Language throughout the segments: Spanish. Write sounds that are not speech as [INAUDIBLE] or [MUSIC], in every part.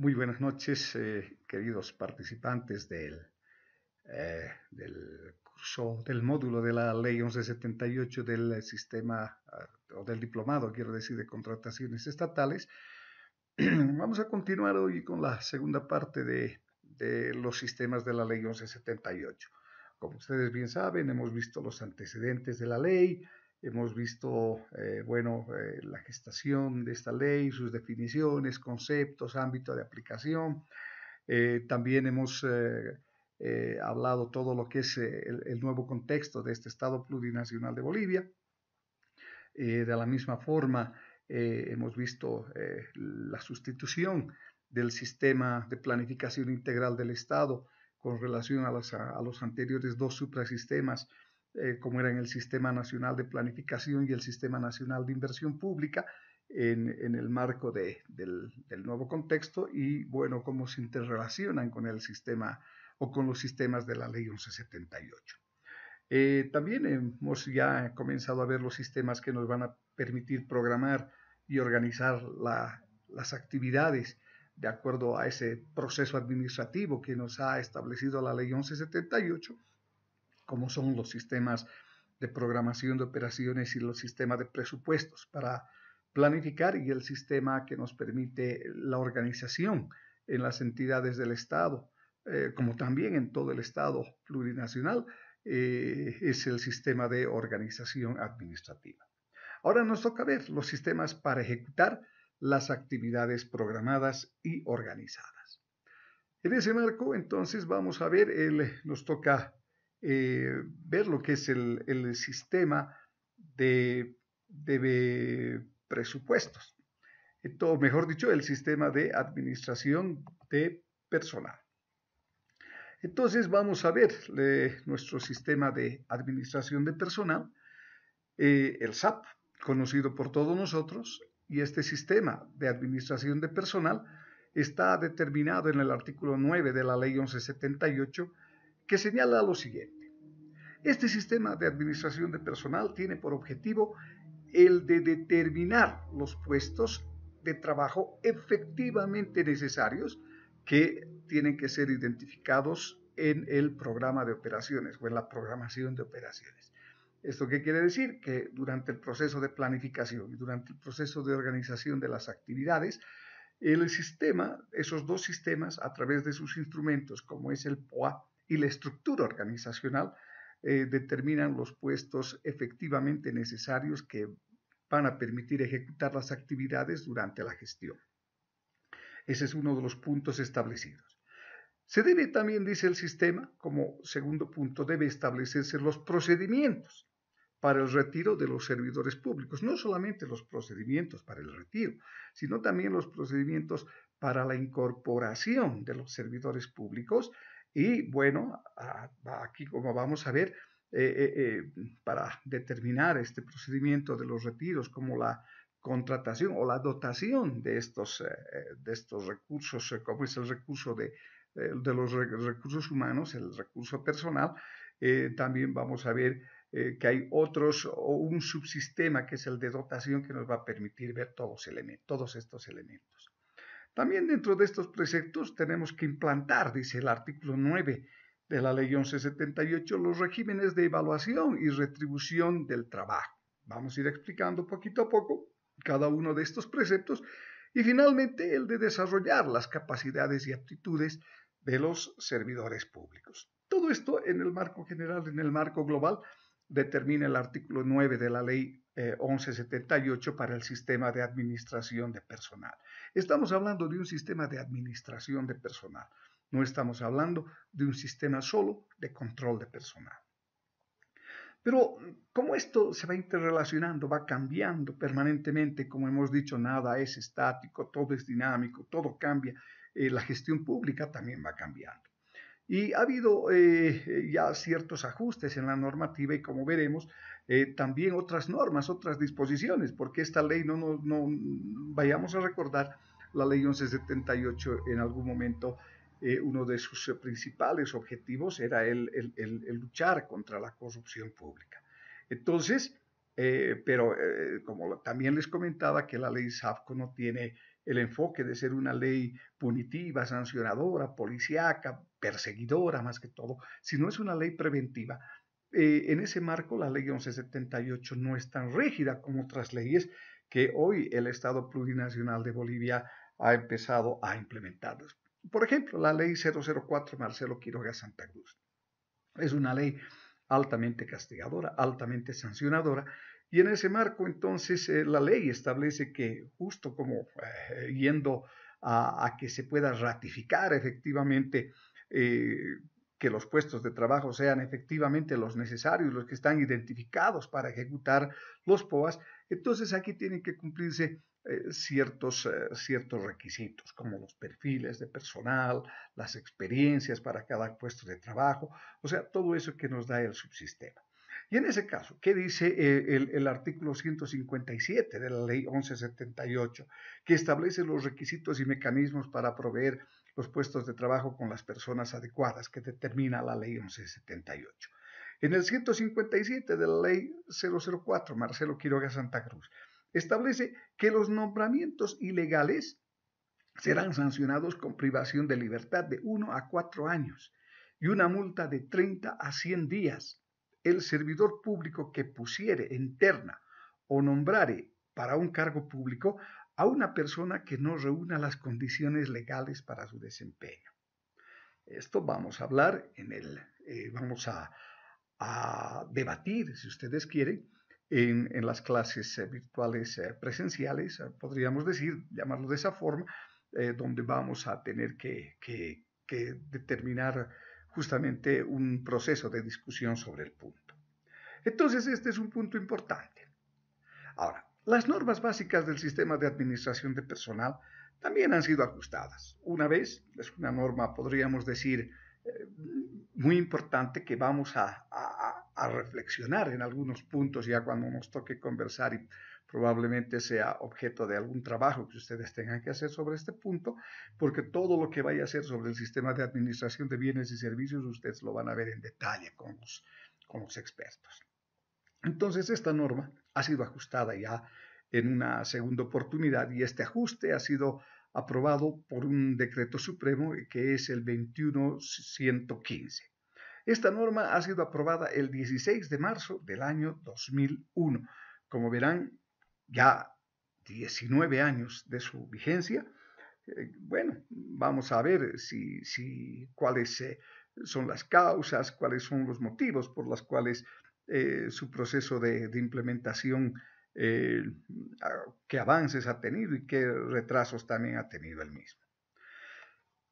Muy buenas noches, eh, queridos participantes del, eh, del, curso, del módulo de la Ley 1178 del sistema, ah, o del diplomado, quiero decir, de contrataciones estatales. [CLEARS THROAT] Vamos a continuar hoy con la segunda parte de, de los sistemas de la Ley 1178. Como ustedes bien saben, hemos visto los antecedentes de la ley, Hemos visto, eh, bueno, eh, la gestación de esta ley, sus definiciones, conceptos, ámbito de aplicación. Eh, también hemos hablado todo lo que es el, nuevo contexto de este Estado plurinacional de Bolivia. de la misma forma, hemos visto la sustitución del sistema de planificación integral del Estado con relación a los, a los anteriores dos suprasistemas eh, como en el Sistema Nacional de Planificación y el Sistema Nacional de Inversión Pública, en, el marco del, nuevo contexto y, bueno, cómo se interrelacionan con el sistema o con los sistemas de la Ley 1178. Eh, también hemos ya comenzado a ver los sistemas que nos van a permitir programar y organizar las actividades de acuerdo a ese proceso administrativo que nos ha establecido la ley 1178 como son los sistemas de programación de operaciones y los sistemas de presupuestos para planificar y el sistema que nos permite la organización en las entidades del Estado, eh, como también en todo el Estado plurinacional, eh, es el sistema de organización administrativa. Ahora nos toca ver los sistemas para ejecutar las actividades programadas y organizadas. En ese marco, entonces, vamos a ver, nos toca eh, ver lo que es el, sistema de, presupuestos, o mejor dicho, el sistema de administración de personal. Entonces vamos a ver nuestro sistema de administración de personal, eh, el SAP, conocido por todos nosotros, y este sistema de administración de personal está determinado en el artículo 9 de la ley 1178 que señala lo siguiente. Este sistema de administración de personal tiene por objetivo el de determinar los puestos de trabajo efectivamente necesarios que tienen que ser identificados en el programa de operaciones o en la programación de operaciones. ¿Esto qué quiere decir? Que durante el proceso de planificación y durante el proceso de organización de las actividades, el sistema, esos dos sistemas, a través de sus instrumentos, como es el POA y la estructura organizacional eh, determinan los puestos efectivamente necesarios que van a permitir ejecutar las actividades durante la gestión. Ese es uno de los puntos establecidos. Se debe también, dice el sistema, como segundo punto, debe establecerse los procedimientos para el retiro de los servidores públicos. No solamente los procedimientos para el retiro, sino también los procedimientos para la incorporación de los servidores públicos y bueno, aquí como vamos a ver, eh, eh, eh, para determinar este procedimiento de los retiros, como la contratación o la dotación de estos, de estos recursos, como es el recurso de, de los recursos humanos, el recurso personal, también vamos a ver que hay otros o un subsistema que es el de dotación que nos va a permitir ver todos, todos estos elementos. También dentro de estos preceptos tenemos que implantar, dice el artículo 9 de la ley 1178, los regímenes de evaluación y retribución del trabajo. Vamos a ir explicando poquito a poco cada uno de estos preceptos y finalmente el de desarrollar las capacidades y aptitudes de los servidores públicos. Todo esto en el marco general, en el marco global, determina el artículo 9 de la ley 1178 eh, para el sistema de administración de personal. Estamos hablando de un sistema de administración de personal. No estamos hablando de un sistema solo de control de personal. Pero como esto se va interrelacionando, va cambiando permanentemente, como hemos dicho, nada es estático, todo es dinámico, todo cambia, eh, la gestión pública también va cambiando. Y ha habido eh, ya ciertos ajustes en la normativa y como veremos, eh, también otras normas, otras disposiciones, porque esta ley no, no, mm, vayamos a recordar la ley 1178 en algún momento. Eh, uno de sus eh, principales objetivos era el, luchar contra la corrupción pública. Entonces, pero como también les comentaba que la ley SAFCO no tiene el enfoque de ser una ley punitiva, sancionadora, policíaca, perseguidora más que todo, sino es una ley preventiva eh, en ese marco la ley 1178 no es tan rígida como otras leyes que hoy el Estado Plurinacional de Bolivia ha empezado a implementar. Por ejemplo, la ley 004 Marcelo Quiroga Santa Cruz. Es una ley altamente castigadora, altamente sancionadora, y en ese marco entonces eh, la ley establece que justo como eh, yendo a, que se pueda ratificar efectivamente que los puestos de trabajo sean efectivamente los necesarios, los que están identificados para ejecutar los POAS, entonces aquí tienen que cumplirse eh, ciertos, eh, ciertos requisitos, como los perfiles de personal, las experiencias para cada puesto de trabajo, o sea, todo eso que nos da el subsistema. Y en ese caso, ¿qué dice eh, el, artículo 157 de la ley 1178, que establece los requisitos y mecanismos para proveer los puestos de trabajo con las personas adecuadas que determina la ley 1178. En el 157 de la ley 004, Marcelo Quiroga Santa Cruz, establece que los nombramientos ilegales serán sancionados con privación de libertad de 1 a 4 años y una multa de 30 a 100 días. El servidor público que pusiere, interna o nombrare para un cargo público a una persona que no reúna las condiciones legales para su desempeño. Esto vamos a hablar en el, eh, vamos a, debatir, si ustedes quieren, en, las clases eh, virtuales eh, presenciales, podríamos decir, llamarlo de esa forma, donde vamos a tener que, que determinar justamente un proceso de discusión sobre el punto. Entonces, este es un punto importante. Ahora, las normas básicas del sistema de administración de personal también han sido ajustadas. Una vez, es una norma, podríamos decir, eh, muy importante que vamos a, reflexionar en algunos puntos ya cuando nos toque conversar y probablemente sea objeto de algún trabajo que ustedes tengan que hacer sobre este punto, porque todo lo que vaya a ser sobre el sistema de administración de bienes y servicios, ustedes lo van a ver en detalle con con los expertos. Entonces esta norma ha sido ajustada ya en una segunda oportunidad y este ajuste ha sido aprobado por un decreto supremo que es el 2115 Esta norma ha sido aprobada el 16 de marzo del año 2001. Como verán, ya 19 años de su vigencia. Eh, bueno, vamos a ver si, si cuáles eh, son las causas, cuáles son los motivos por los cuales eh, su proceso de, implementación, eh, qué avances ha tenido y qué retrasos también ha tenido el mismo.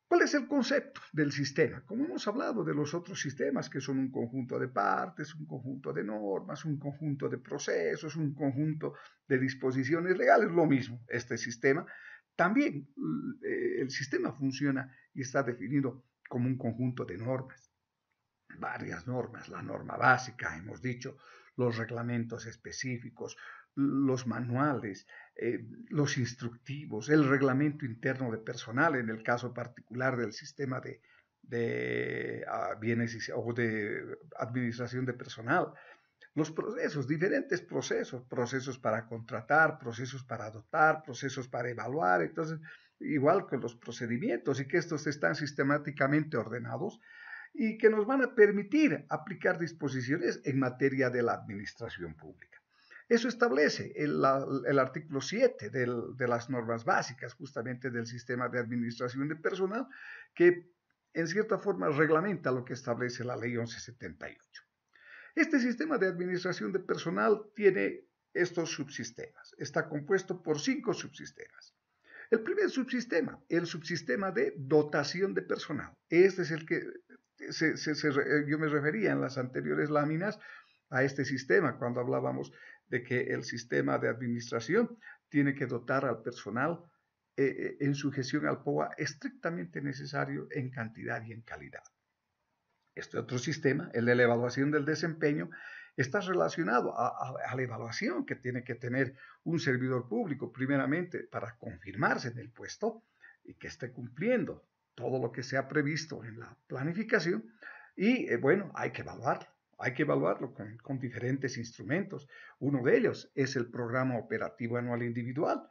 ¿Cuál es el concepto del sistema? Como hemos hablado de los otros sistemas, que son un conjunto de partes, un conjunto de normas, un conjunto de procesos, un conjunto de disposiciones legales, lo mismo, este sistema. También eh, el sistema funciona y está definido como un conjunto de normas, varias normas, la norma básica, hemos dicho, los reglamentos específicos, los manuales, eh, los instructivos, el reglamento interno de personal, en el caso particular del sistema de, de ah, bienes o de administración de personal, los procesos, diferentes procesos, procesos para contratar, procesos para adoptar procesos para evaluar, entonces, igual que los procedimientos y que estos están sistemáticamente ordenados y que nos van a permitir aplicar disposiciones en materia de la administración pública. Eso establece el, el artículo 7 de las normas básicas justamente del sistema de administración de personal que en cierta forma reglamenta lo que establece la ley 1178. Este sistema de administración de personal tiene estos subsistemas. Está compuesto por cinco subsistemas. El primer subsistema, el subsistema de dotación de personal. Este es el que yo me refería en las anteriores láminas a este sistema, cuando hablábamos de que el sistema de administración tiene que dotar al personal eh, eh, en su gestión al POA estrictamente necesario en cantidad y en calidad. Este otro sistema, el de la evaluación del desempeño, está relacionado a, la evaluación que tiene que tener un servidor público, primeramente para confirmarse en el puesto y que esté cumpliendo todo lo que sea previsto en la planificación y eh, bueno, hay que evaluarlo, hay que evaluarlo con, diferentes instrumentos. Uno de ellos es el programa operativo anual individual,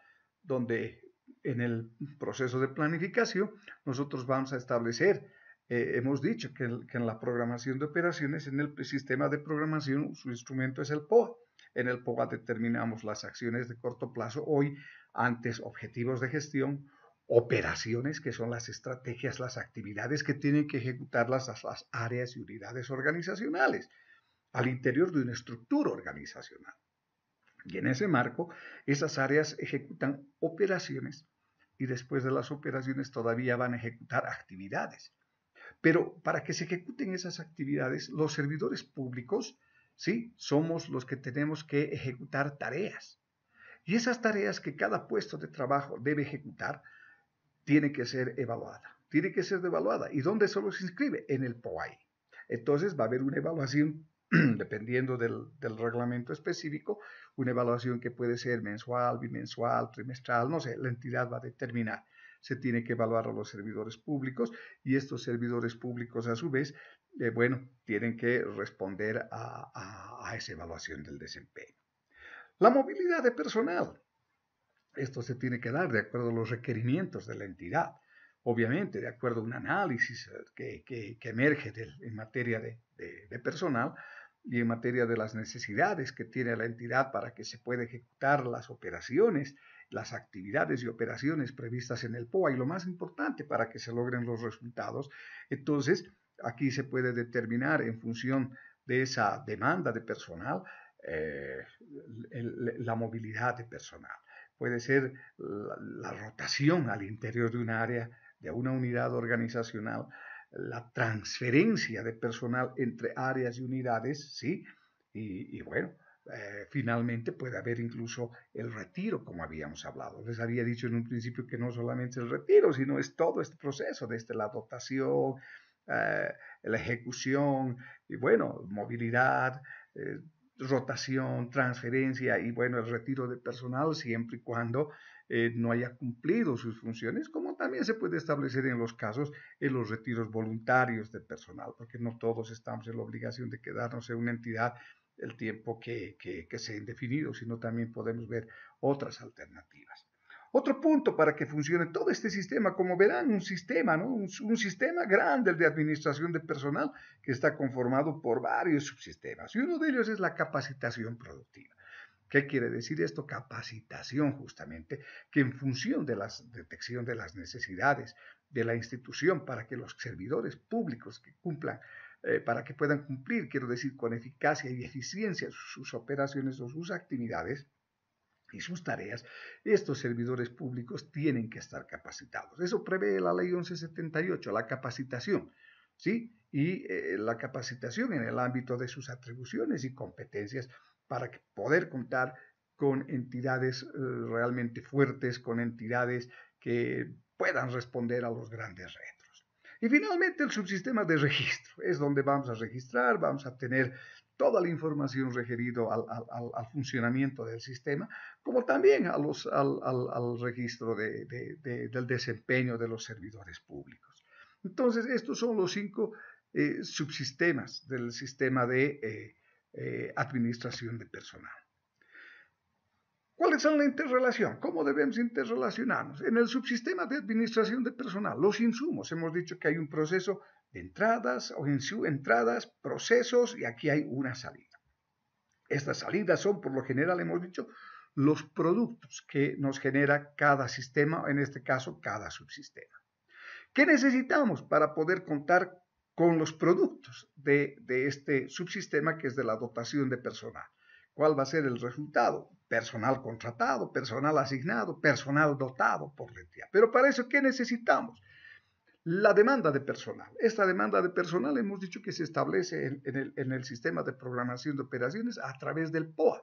donde en el proceso de planificación nosotros vamos a establecer, eh, hemos dicho que, en la programación de operaciones, en el sistema de programación, su instrumento es el POA. En el POA determinamos las acciones de corto plazo hoy antes objetivos de gestión, operaciones, que son las estrategias, las actividades que tienen que ejecutar las, las áreas y unidades organizacionales al interior de una estructura organizacional. Y en ese marco, esas áreas ejecutan operaciones y después de las operaciones todavía van a ejecutar actividades. Pero para que se ejecuten esas actividades, los servidores públicos, ¿sí? Somos los que tenemos que ejecutar tareas. Y esas tareas que cada puesto de trabajo debe ejecutar tiene que ser evaluada. Tiene que ser devaluada. ¿Y dónde solo se inscribe? En el POAI. Entonces va a haber una evaluación, [CLEARS THROAT] dependiendo del, reglamento específico, una evaluación que puede ser mensual, bimensual, trimestral, no sé, la entidad va a determinar. Se tiene que evaluar a los servidores públicos y estos servidores públicos a su vez, eh, bueno, tienen que responder a esa evaluación del desempeño. La movilidad de personal. Esto se tiene que dar de acuerdo a los requerimientos de la entidad, obviamente de acuerdo a un análisis eh, que, emerge en materia de, personal y en materia de las necesidades que tiene la entidad para que se pueda ejecutar las operaciones, las actividades y operaciones previstas en el POA y lo más importante para que se logren los resultados. Entonces, aquí se puede determinar en función de esa demanda de personal eh, la movilidad de personal puede ser la, rotación al interior de un área, de una unidad organizacional, la transferencia de personal entre áreas y unidades, ¿sí? Y, bueno, eh, finalmente puede haber incluso el retiro, como habíamos hablado. Les había dicho en un principio que no solamente es el retiro, sino es todo este proceso, desde la dotación, eh, la ejecución, y bueno, movilidad, eh, rotación, transferencia y bueno, el retiro de personal siempre y cuando eh, no haya cumplido sus funciones, como también se puede establecer en los casos en los retiros voluntarios de personal, porque no todos estamos en la obligación de quedarnos en una entidad el tiempo que, que, que sea indefinido, sino también podemos ver otras alternativas. Otro punto para que funcione todo este sistema, como verán, un sistema, ¿no? un, sistema grande, de administración de personal, que está conformado por varios subsistemas. Y uno de ellos es la capacitación productiva. ¿Qué quiere decir esto? Capacitación, justamente, que en función de la detección de las necesidades de la institución para que los servidores públicos que cumplan, eh, para que puedan cumplir, quiero decir, con eficacia y eficiencia sus operaciones o sus actividades, y sus tareas, estos servidores públicos tienen que estar capacitados. Eso prevé la ley 1178, la capacitación, ¿sí? Y eh, la capacitación en el ámbito de sus atribuciones y competencias para poder contar con entidades eh, realmente fuertes, con entidades que puedan responder a los grandes retos. Y finalmente el subsistema de registro, es donde vamos a registrar, vamos a tener toda la información requerida al, funcionamiento del sistema, como también a los, al, registro del desempeño de los servidores públicos. Entonces, estos son los cinco eh, subsistemas del sistema de eh, eh, administración de personal. ¿Cuáles son la interrelación? ¿Cómo debemos interrelacionarnos? En el subsistema de administración de personal, los insumos, hemos dicho que hay un proceso entradas o en su entradas, procesos y aquí hay una salida. Estas salidas son, por lo general, hemos dicho, los productos que nos genera cada sistema, en este caso, cada subsistema. ¿Qué necesitamos para poder contar con los productos de, de este subsistema que es de la dotación de personal? ¿Cuál va a ser el resultado? Personal contratado, personal asignado, personal dotado por la entidad. Pero para eso, ¿qué necesitamos? La demanda de personal. Esta demanda de personal hemos dicho que se establece en, el, sistema de programación de operaciones a través del POA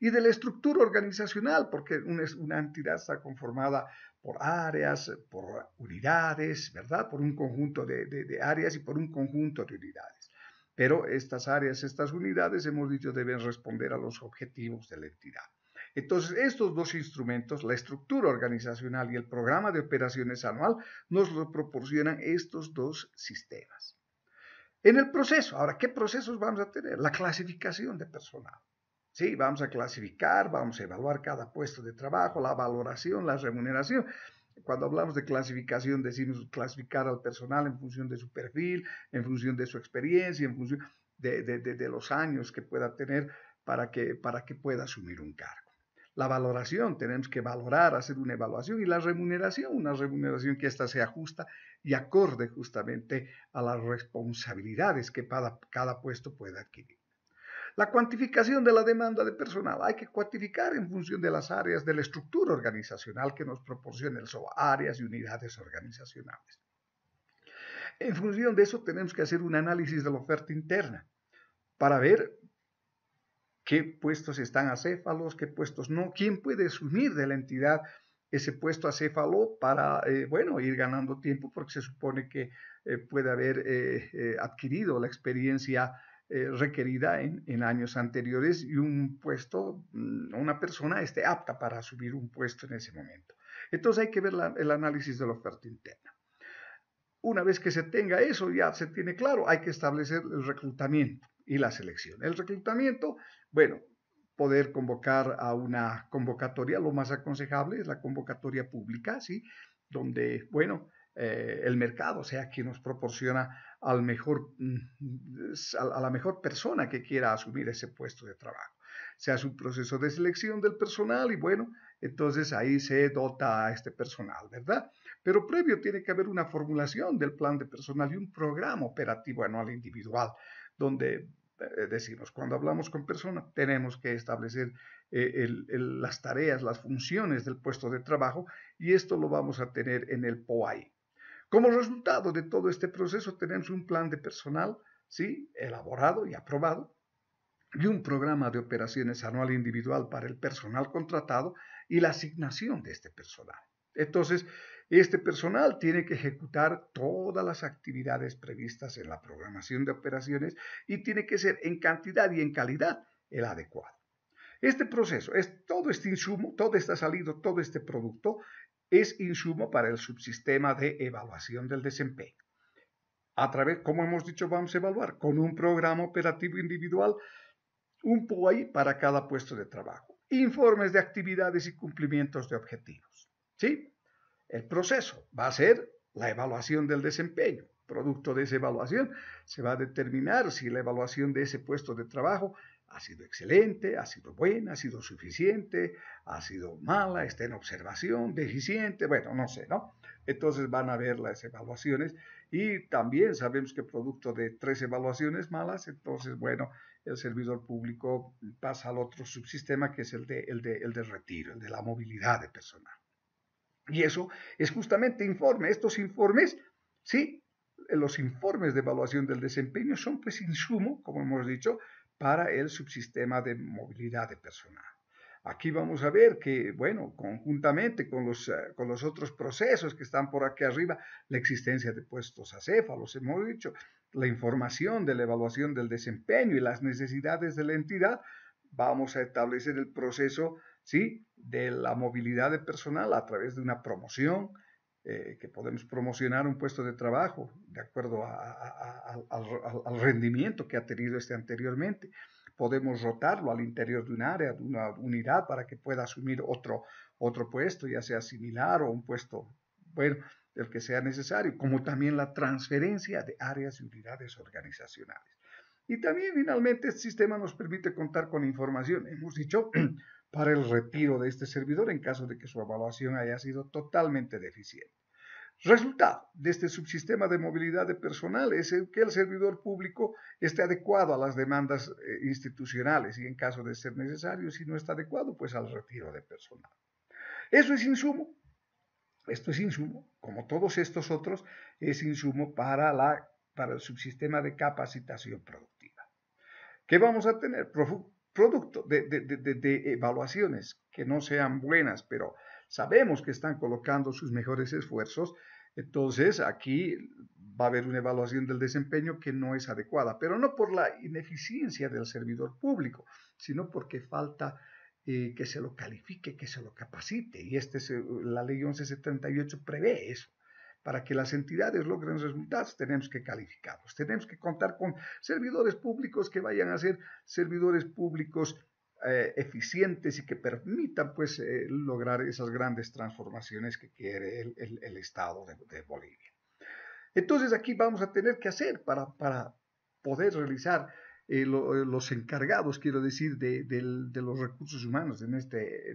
y de la estructura organizacional, porque una, una entidad está conformada por áreas, por unidades, ¿verdad? Por un conjunto de áreas y por un conjunto de unidades. Pero estas áreas, estas unidades, hemos dicho, deben responder a los objetivos de la entidad. Entonces, estos dos instrumentos, la estructura organizacional y el programa de operaciones anual, nos lo proporcionan estos dos sistemas. En el proceso, ahora, ¿qué procesos vamos a tener? La clasificación de personal. Sí, vamos a clasificar, vamos a evaluar cada puesto de trabajo, la valoración, la remuneración. Cuando hablamos de clasificación, decimos clasificar al personal en función de su perfil, en función de su experiencia, en función de, los años que pueda tener para que, para que pueda asumir un cargo la valoración, tenemos que valorar, hacer una evaluación y la remuneración, una remuneración que ésta sea justa y acorde justamente a las responsabilidades que cada, cada puesto pueda adquirir. La cuantificación de la demanda de personal hay que cuantificar en función de las áreas de la estructura organizacional que nos proporcionen, el áreas y unidades organizacionales. En función de eso tenemos que hacer un análisis de la oferta interna para ver qué puestos están acéfalos, qué puestos no, quién puede asumir de la entidad ese puesto acéfalo para, eh, bueno, ir ganando tiempo porque se supone que eh, puede haber eh, adquirido la experiencia requerida en, años anteriores y un puesto, mm, una persona esté apta para asumir un puesto en ese momento. Entonces hay que ver el análisis de la oferta interna. Una vez que se tenga eso, ya se tiene claro, hay que establecer el reclutamiento y la selección. El reclutamiento, bueno, poder convocar a una convocatoria, lo más aconsejable es la convocatoria pública, ¿sí? Donde, bueno, eh, el mercado sea quien nos proporciona al mm, a la mejor persona que quiera asumir ese puesto de trabajo. Se hace un proceso de selección del personal y bueno, entonces ahí se dota a este personal, ¿verdad? Pero previo tiene que haber una formulación del plan de personal y un programa operativo anual individual donde eh, decimos, cuando hablamos con personas, tenemos que establecer eh, las tareas, las funciones del puesto de trabajo y esto lo vamos a tener en el POAI. Como resultado de todo este proceso tenemos un plan de personal, ¿sí? Elaborado y aprobado y un programa de operaciones anual individual para el personal contratado y la asignación de este personal. Entonces, este personal tiene que ejecutar todas las actividades previstas en la programación de operaciones y tiene que ser en cantidad y en calidad el adecuado. Este proceso, es, todo este insumo, todo este salido, todo este producto es insumo para el subsistema de evaluación del desempeño. A través, como hemos dicho, vamos a evaluar con un programa operativo individual, un POI para cada puesto de trabajo, informes de actividades y cumplimientos de objetivos. ¿Sí? El proceso va a ser la evaluación del desempeño. Producto de esa evaluación se va a determinar si la evaluación de ese puesto de trabajo ha sido excelente, ha sido buena, ha sido suficiente, ha sido mala, está en observación, deficiente, bueno, no sé, ¿no? Entonces van a ver las evaluaciones y también sabemos que producto de tres evaluaciones malas, entonces, bueno, el servidor público pasa al otro subsistema que es el de, el de, el retiro, el de la movilidad de personal. Y eso es justamente informe. Estos informes, sí, los informes de evaluación del desempeño son pues insumo, como hemos dicho, para el subsistema de movilidad de personal. Aquí vamos a ver que, bueno, conjuntamente con los, eh, con los otros procesos que están por aquí arriba, la existencia de puestos acéfalos, hemos dicho, la información de la evaluación del desempeño y las necesidades de la entidad, vamos a establecer el proceso ¿sí? de la movilidad de personal a través de una promoción, eh, que podemos promocionar un puesto de trabajo de acuerdo al, rendimiento que ha tenido este anteriormente. Podemos rotarlo al interior de un área, de una unidad, para que pueda asumir otro, otro puesto, ya sea similar o un puesto, bueno, el que sea necesario, como también la transferencia de áreas y unidades organizacionales. Y también finalmente este sistema nos permite contar con información. Hemos dicho para el retiro de este servidor en caso de que su evaluación haya sido totalmente deficiente. Resultado de este subsistema de movilidad de personal es que el servidor público esté adecuado a las demandas eh, institucionales y en caso de ser necesario, si no está adecuado, pues al retiro de personal. Eso es insumo. Esto es insumo, como todos estos otros, es insumo para, la, para el subsistema de capacitación productiva. ¿Qué vamos a tener? producto de, evaluaciones que no sean buenas, pero sabemos que están colocando sus mejores esfuerzos, entonces aquí va a haber una evaluación del desempeño que no es adecuada, pero no por la ineficiencia del servidor público, sino porque falta eh, que se lo califique, que se lo capacite, y este es, eh, la ley 1178 prevé eso. Para que las entidades logren resultados, tenemos que calificarlos. Tenemos que contar con servidores públicos que vayan a ser servidores públicos eh, eficientes y que permitan pues, eh, lograr esas grandes transformaciones que quiere el, Estado de, Bolivia. Entonces aquí vamos a tener que hacer para, poder realizar eh, los encargados, quiero decir, de, los recursos humanos en, este,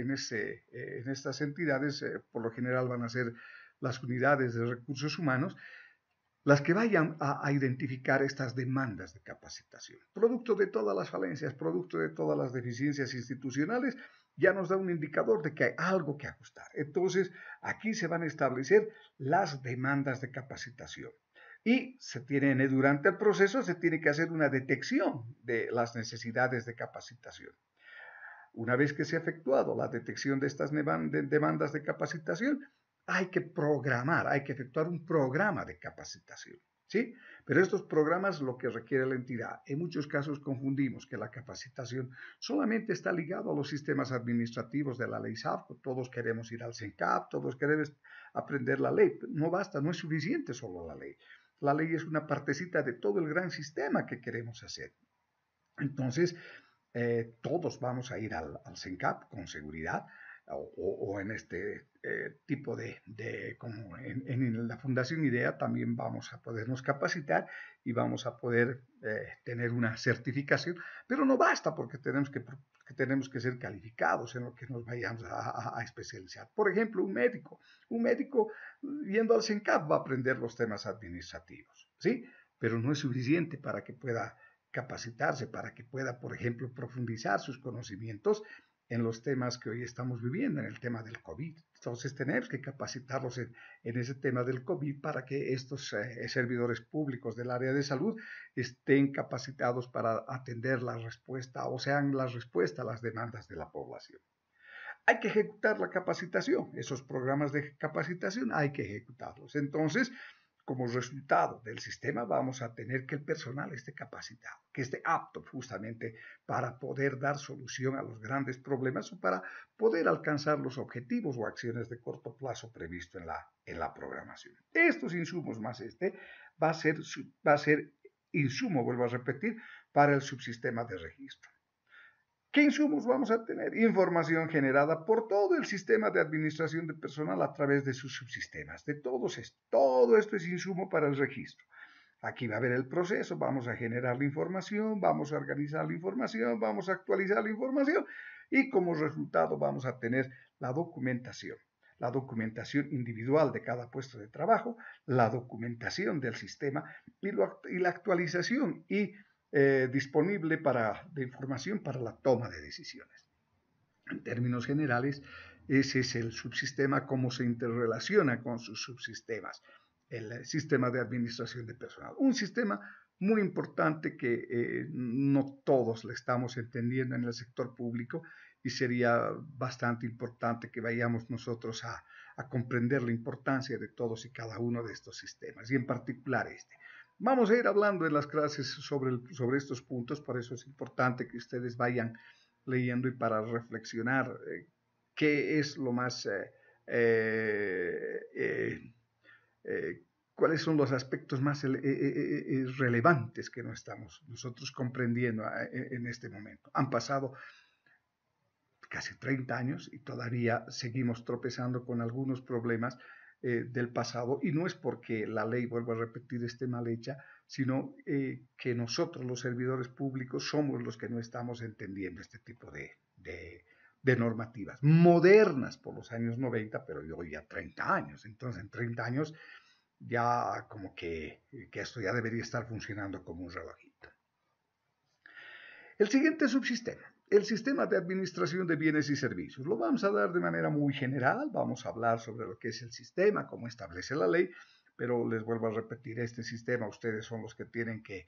en, este, en estas entidades, por lo general van a ser las unidades de recursos humanos, las que vayan a, identificar estas demandas de capacitación. Producto de todas las falencias, producto de todas las deficiencias institucionales, ya nos da un indicador de que hay algo que ajustar. Entonces, aquí se van a establecer las demandas de capacitación. Y se tiene, durante el proceso se tiene que hacer una detección de las necesidades de capacitación. Una vez que se ha efectuado la detección de estas demandas de capacitación, hay que programar, hay que efectuar un programa de capacitación. ¿Sí? Pero estos programas lo que requiere la entidad. En muchos casos confundimos que la capacitación solamente está ligado a los sistemas administrativos de la ley SAFCO. Todos queremos ir al CENCAP, todos queremos aprender la ley. No basta, no es suficiente solo la ley. La ley es una partecita de todo el gran sistema que queremos hacer. Entonces, eh, todos vamos a ir al, al con seguridad, o, en este eh, tipo de, como en, la Fundación IDEA también vamos a podernos capacitar y vamos a poder eh, tener una certificación, pero no basta porque tenemos que, tenemos que ser calificados en lo que nos vayamos a, especializar. Por ejemplo, un médico, un médico yendo al CENCAP va a aprender los temas administrativos, ¿sí? Pero no es suficiente para que pueda capacitarse, para que pueda, por ejemplo, profundizar sus conocimientos en los temas que hoy estamos viviendo, en el tema del COVID. Entonces tenemos que capacitarlos en, ese tema del COVID para que estos eh, servidores públicos del área de salud estén capacitados para atender la respuesta o sean la respuesta a las demandas de la población. Hay que ejecutar la capacitación, esos programas de capacitación hay que ejecutarlos. Entonces, como resultado del sistema vamos a tener que el personal esté capacitado, que esté apto justamente para poder dar solución a los grandes problemas o para poder alcanzar los objetivos o acciones de corto plazo previsto en la, en la programación. Estos insumos más este va a ser, va a ser insumo, vuelvo a repetir, para el subsistema de registro. ¿Qué insumos vamos a tener? Información generada por todo el sistema de administración de personal a través de sus subsistemas, de todos es Todo esto es insumo para el registro. Aquí va a haber el proceso, vamos a generar la información, vamos a organizar la información, vamos a actualizar la información y como resultado vamos a tener la documentación la documentación individual de cada puesto de trabajo, la documentación del sistema y, y la actualización y eh, disponible para, de información para la toma de decisiones. En términos generales, ese es el subsistema, cómo se interrelaciona con sus subsistemas, el sistema de administración de personal. Un sistema muy importante que eh, no todos le estamos entendiendo en el sector público y sería bastante importante que vayamos nosotros a comprender la importancia de todos y cada uno de estos sistemas, y en particular este. Vamos a ir hablando en las clases sobre, sobre estos puntos, por eso es importante que ustedes vayan leyendo y para reflexionar eh, qué es lo más, eh, eh, cuáles son los aspectos más relevantes que no estamos nosotros comprendiendo en este momento. Han pasado casi 30 años y todavía seguimos tropezando con algunos problemas eh, del pasado y no es porque la ley, vuelvo a repetir, esté mal hecha, sino eh, que nosotros los servidores públicos somos los que no estamos entendiendo este tipo de, normativas modernas por los años 90, pero yo ya 30 años, entonces en 30 años ya como que, eh, que esto ya debería estar funcionando como un relojito. El siguiente subsistema, el sistema de administración de bienes y servicios. Lo vamos a dar de manera muy general, vamos a hablar sobre lo que es el sistema, cómo establece la ley, pero les vuelvo a repetir, este sistema ustedes son los que tienen que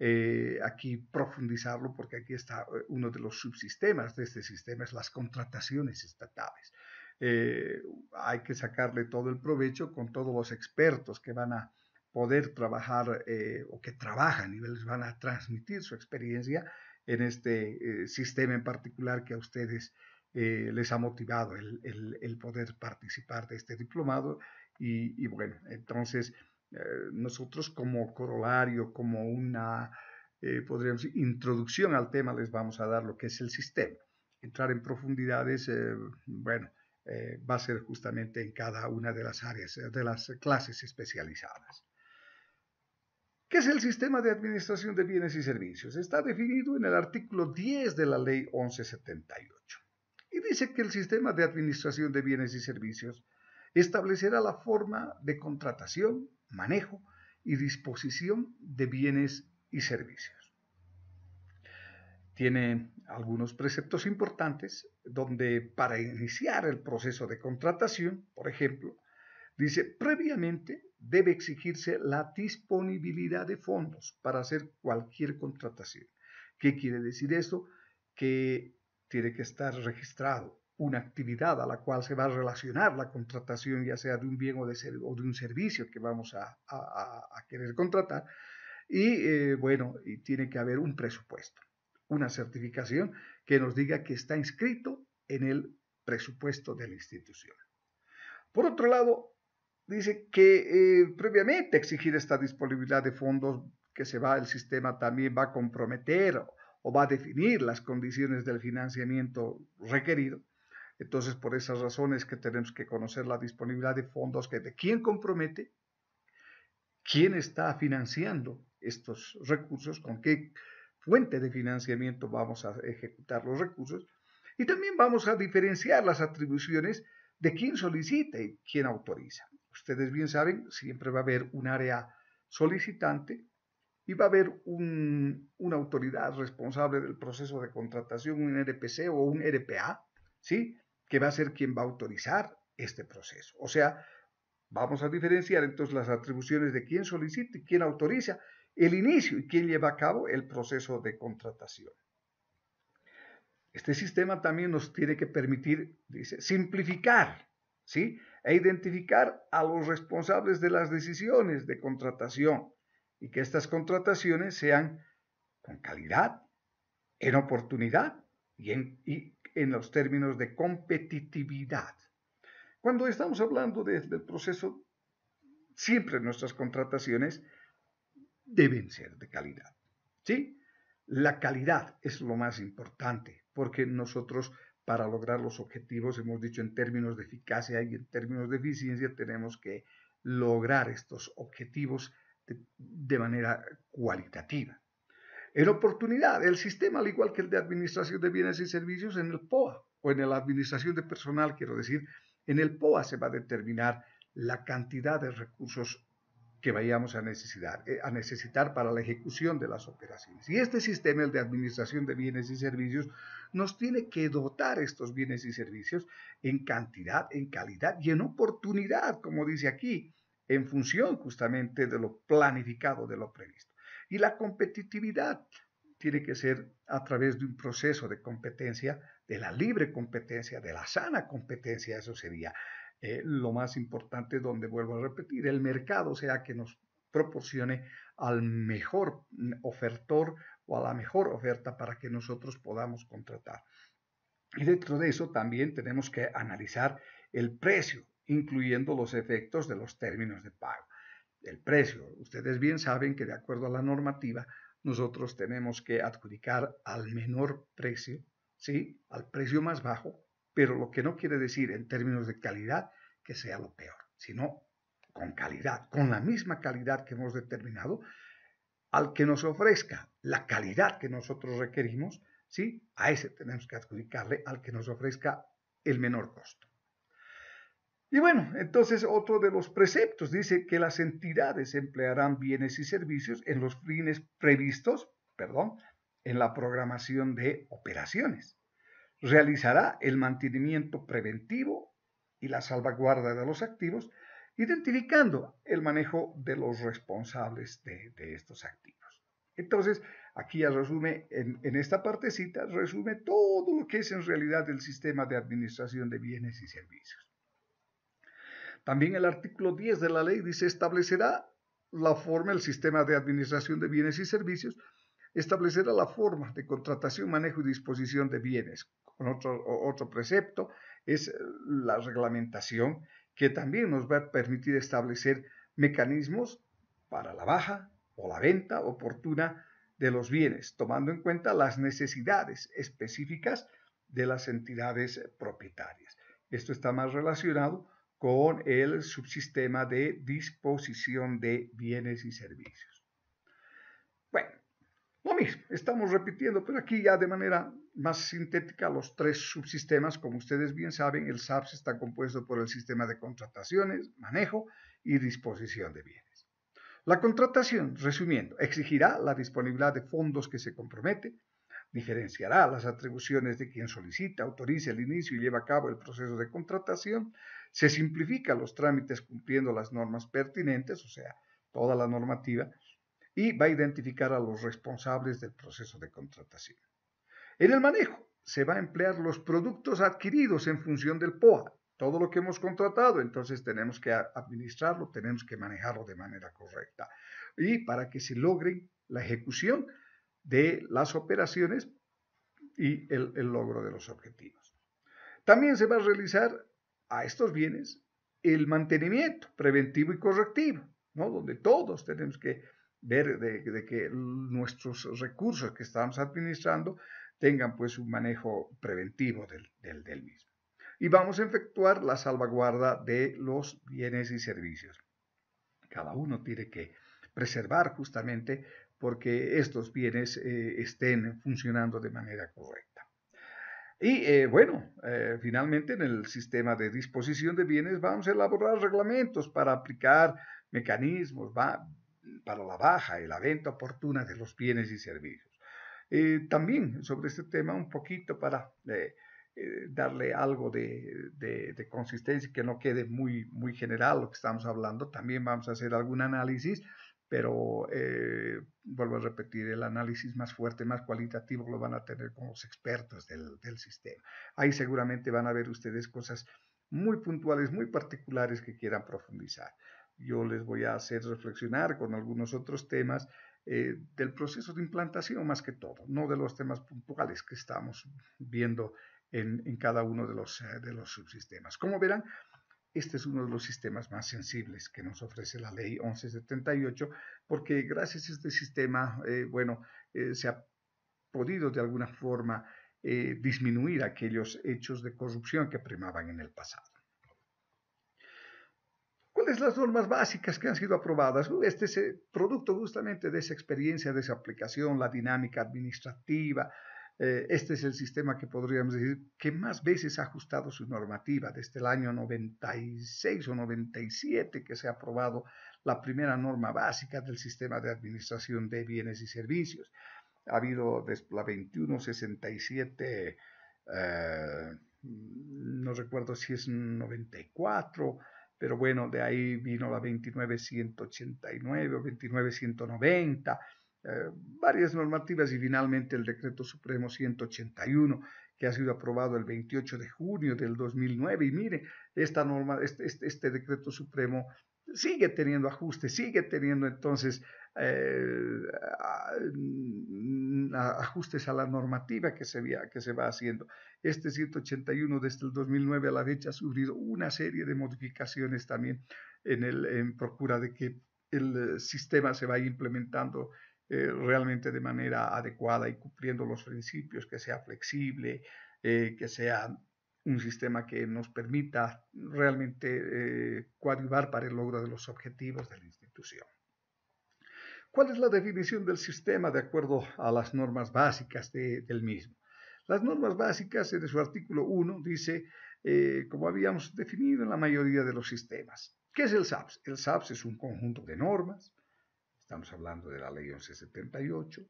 eh, aquí profundizarlo porque aquí está eh, uno de los subsistemas de este sistema, es las contrataciones estatales. Eh, hay que sacarle todo el provecho con todos los expertos que van a poder trabajar o que trabajan y les van a transmitir su experiencia en este eh, sistema en particular que a ustedes eh, les ha motivado el, poder participar de este diplomado. Y, bueno, entonces eh, nosotros como corolario, como una, podríamos introducción al tema, les vamos a dar lo que es el sistema. Entrar en profundidades, bueno, va a ser justamente en cada una de las áreas, de las clases especializadas. ¿Qué es el sistema de administración de bienes y servicios. Está definido en el artículo 10 de la Ley 1178 y dice que el sistema de administración de bienes y servicios establecerá la forma de contratación, manejo y disposición de bienes y servicios. Tiene algunos preceptos importantes donde para iniciar el proceso de contratación, por ejemplo, Dice, previamente debe exigirse la disponibilidad de fondos para hacer cualquier contratación. ¿Qué quiere decir esto? Que tiene que estar registrado una actividad a la cual se va a relacionar la contratación, ya sea de un bien o de, un servicio que vamos a, querer contratar. Y eh, bueno, y tiene que haber un presupuesto, una certificación que nos diga que está inscrito en el presupuesto de la institución. Por otro lado, dice que eh, previamente exigir esta disponibilidad de fondos que se va el sistema también va a comprometer o, va a definir las condiciones del financiamiento requerido. Entonces, por esas razones que tenemos que conocer la disponibilidad de fondos, que de quién compromete, quién está financiando estos recursos, con qué fuente de financiamiento vamos a ejecutar los recursos, y también vamos a diferenciar las atribuciones de quién solicita y quién autoriza ustedes bien saben, siempre va a haber un área solicitante y va a haber una autoridad responsable del proceso de contratación, un RPC o un RPA, ¿sí? que va a ser quien va a autorizar este proceso. O sea, vamos a diferenciar entonces las atribuciones de quién solicita y quién autoriza el inicio y quién lleva a cabo el proceso de contratación. Este sistema también nos tiene que permitir, dice, simplificar, ¿sí? e identificar a los responsables de las decisiones de contratación y que estas contrataciones sean con calidad, en oportunidad y en, los términos de competitividad. Cuando estamos hablando de, del proceso, siempre nuestras contrataciones deben ser de calidad. ¿sí? La calidad es lo más importante porque nosotros para lograr los objetivos, hemos dicho en términos de eficacia y en términos de eficiencia, tenemos que lograr estos objetivos de, manera cualitativa. En oportunidad, el sistema, al igual que el de administración de bienes y servicios, en el POA o en la administración de personal, quiero decir, en el POA se va a determinar la cantidad de recursos que vayamos eh, a necesitar, para la ejecución de las operaciones. Y este sistema, el de administración de bienes y servicios, nos tiene que dotar estos bienes y servicios en cantidad, en calidad y en oportunidad, como dice aquí, en función justamente de lo planificado, de lo previsto. Y la competitividad tiene que ser a través de un proceso de competencia, de la libre competencia, de la sana competencia, eso sería. Eh, lo más importante, donde vuelvo a repetir, el mercado, sea, que nos proporcione al mejor mm, ofertor o a la mejor oferta para que nosotros podamos contratar. Y dentro de eso también tenemos que analizar el precio, incluyendo los efectos de los términos de pago. El precio, ustedes bien saben que de acuerdo a la normativa, nosotros tenemos que adjudicar al menor precio, ¿sí? Al precio más bajo pero lo que no quiere decir en términos de calidad que sea lo peor, sino con calidad, con la misma calidad que hemos determinado, al que nos ofrezca la calidad que nosotros requerimos, ¿sí? a ese tenemos que adjudicarle al que nos ofrezca el menor costo. Y bueno, entonces otro de los preceptos dice que las entidades emplearán bienes y servicios en los fines previstos, perdón, en la programación de operaciones realizará el mantenimiento preventivo y la salvaguarda de los activos, identificando el manejo de los responsables de, estos activos. Entonces, aquí ya resume, en, en, esta partecita, resume todo lo que es en realidad el sistema de administración de bienes y servicios. También el artículo 10 de la ley dice establecerá la forma, el sistema de administración de bienes y servicios, establecerá la forma de contratación, manejo y disposición de bienes. Con otro, otro precepto es eh, la reglamentación, que también nos va a permitir establecer mecanismos para la baja o la venta oportuna de los bienes, tomando en cuenta las necesidades específicas de las entidades propietarias. Esto está más relacionado con el subsistema de disposición de bienes y servicios. Bueno, lo mismo, estamos repitiendo, pero aquí ya de manera más sintética los tres subsistemas. Como ustedes bien saben, el SAPS está compuesto por el sistema de contrataciones, manejo y disposición de bienes. La contratación, resumiendo, exigirá la disponibilidad de fondos que se compromete, diferenciará las atribuciones de quien solicita, autoriza el inicio y lleva a cabo el proceso de contratación, se simplifica los trámites cumpliendo las normas pertinentes, o sea, toda la normativa, y va a identificar a los responsables del proceso de contratación. En el manejo se va a emplear los productos adquiridos en función del POA, todo lo que hemos contratado, entonces tenemos que administrarlo, tenemos que manejarlo de manera correcta. Y para que se logre la ejecución de las operaciones y el, logro de los objetivos. También se va a realizar a estos bienes el mantenimiento preventivo y correctivo, ¿no? donde todos tenemos que ver de, que nuestros recursos que estamos administrando tengan pues un manejo preventivo del, mismo. Y vamos a efectuar la salvaguarda de los bienes y servicios. Cada uno tiene que preservar justamente porque estos bienes eh, estén funcionando de manera correcta. Y eh, bueno, eh, finalmente en el sistema de disposición de bienes vamos a elaborar reglamentos para aplicar mecanismos, va, para la baja y la venta oportuna de los bienes y servicios. Eh, también sobre este tema un poquito para eh, eh, darle algo de, de, de, consistencia que no quede muy, muy general lo que estamos hablando, también vamos a hacer algún análisis, pero eh, vuelvo a repetir, el análisis más fuerte, más cualitativo lo van a tener con los expertos del sistema. Ahí seguramente van a ver ustedes cosas muy puntuales, muy particulares que quieran profundizar yo les voy a hacer reflexionar con algunos otros temas eh, del proceso de implantación más que todo, no de los temas puntuales que estamos viendo en, en cada uno de los, eh, de los subsistemas. Como verán, este es uno de los sistemas más sensibles que nos ofrece la ley 1178, porque gracias a este sistema, eh, bueno, se ha podido de alguna forma disminuir aquellos hechos de corrupción que primaban en el pasado. ¿Cuáles son las normas básicas que han sido aprobadas? Uh, este es el eh, producto justamente de esa experiencia, de esa aplicación, la dinámica administrativa. Eh, este es el sistema que podríamos decir que más veces ha ajustado su normativa desde el año 96 o 97 que se ha aprobado la primera norma básica del sistema de administración de bienes y servicios. Ha habido desde la 2167, eh, mm, no recuerdo si es 94 pero bueno, de ahí vino la 29189 o 29190, eh, varias normativas y finalmente el decreto supremo 181 que ha sido aprobado el 28 de junio del 2009. Y mire, esta norma, este, este, este decreto supremo sigue teniendo ajustes, sigue teniendo entonces eh, ajustes a la normativa que se, que se va haciendo. Este 181 desde el 2009 a la fecha ha sufrido una serie de modificaciones también en, el, procura de que el eh, sistema se vaya implementando eh, realmente de manera adecuada y cumpliendo los principios, que sea flexible, que sea un sistema que nos permita realmente eh, coadyuvar para el logro de los objetivos de la institución. ¿Cuál es la definición del sistema de acuerdo a las normas básicas del mismo? Las normas básicas en su artículo 1 dice, eh, como habíamos definido en la mayoría de los sistemas, ¿qué es el SAPS? El SAPS es un conjunto de normas, estamos hablando de la ley 1178,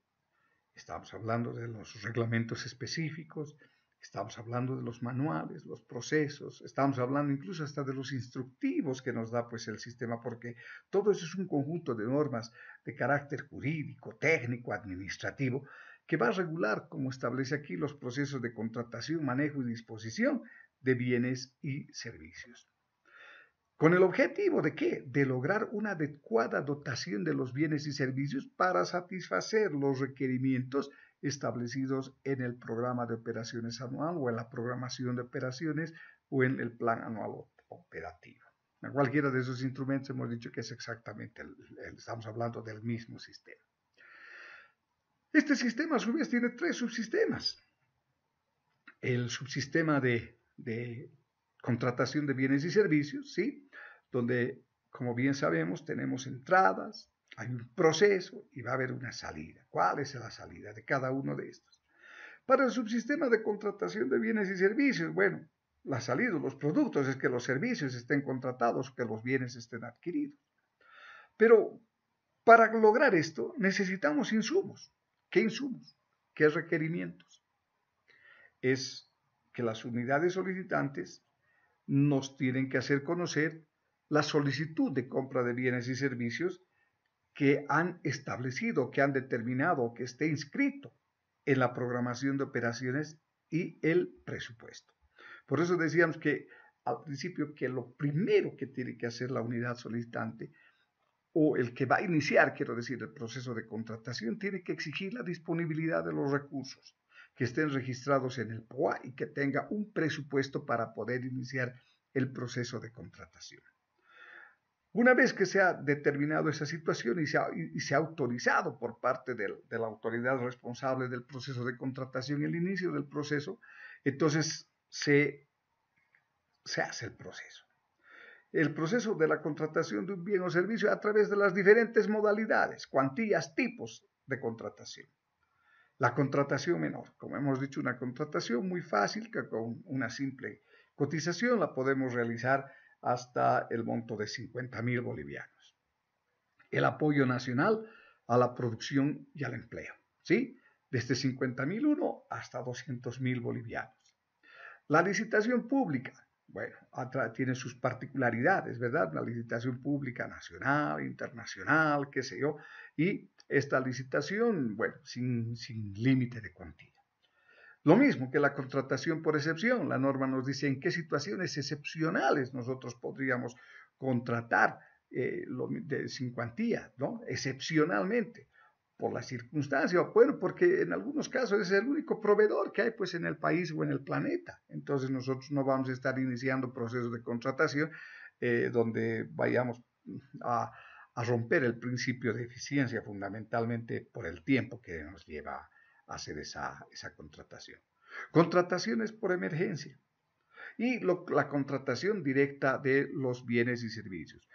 estamos hablando de los reglamentos específicos, Estamos hablando de los manuales, los procesos, estamos hablando incluso hasta de los instructivos que nos da pues el sistema, porque todo eso es un conjunto de normas de carácter jurídico, técnico, administrativo, que va a regular, como establece aquí, los procesos de contratación, manejo y disposición de bienes y servicios. ¿Con el objetivo de qué? De lograr una adecuada dotación de los bienes y servicios para satisfacer los requerimientos establecidos en el programa de operaciones anual o en la programación de operaciones o en el plan anual operativo. En cualquiera de esos instrumentos hemos dicho que es exactamente, el, estamos hablando del mismo sistema. Este sistema a su vez tiene tres subsistemas. El subsistema de, de contratación de bienes y servicios, ¿sí? donde, como bien sabemos, tenemos entradas, hay un proceso y va a haber una salida. ¿Cuál es la salida de cada uno de estos? Para el subsistema de contratación de bienes y servicios, bueno, la salida, los productos, es que los servicios estén contratados, que los bienes estén adquiridos. Pero para lograr esto necesitamos insumos. ¿Qué insumos? ¿Qué requerimientos? Es que las unidades solicitantes nos tienen que hacer conocer la solicitud de compra de bienes y servicios que han establecido, que han determinado que esté inscrito en la programación de operaciones y el presupuesto. Por eso decíamos que al principio que lo primero que tiene que hacer la unidad solicitante o el que va a iniciar, quiero decir, el proceso de contratación, tiene que exigir la disponibilidad de los recursos que estén registrados en el POA y que tenga un presupuesto para poder iniciar el proceso de contratación. Una vez que se ha determinado esa situación y se ha, y autorizado por parte de, de, la autoridad responsable del proceso de contratación el inicio del proceso, entonces se, se hace el proceso. El proceso de la contratación de un bien o servicio a través de las diferentes modalidades, cuantías, tipos de contratación. La contratación menor, como hemos dicho, una contratación muy fácil que con una simple cotización la podemos realizar hasta el monto de 50 mil bolivianos. El apoyo nacional a la producción y al empleo, ¿sí? Desde 50 mil uno hasta 200 mil bolivianos. La licitación pública, bueno, tiene sus particularidades, ¿verdad? La licitación pública nacional, internacional, qué sé yo, y esta licitación, bueno, sin, sin límite de cuantía. Lo mismo que la contratación por excepción, la norma nos dice en qué situaciones excepcionales nosotros podríamos contratar eh, de, sin cuantía, ¿no? Excepcionalmente, por la circunstancia, o bueno, porque en algunos casos es el único proveedor que hay pues en el país o en el planeta. Entonces nosotros no vamos a estar iniciando procesos de contratación eh, donde vayamos a, a romper el principio de eficiencia fundamentalmente por el tiempo que nos lleva hacer esa, contratación. Contrataciones por emergencia y la contratación directa de los bienes y servicios.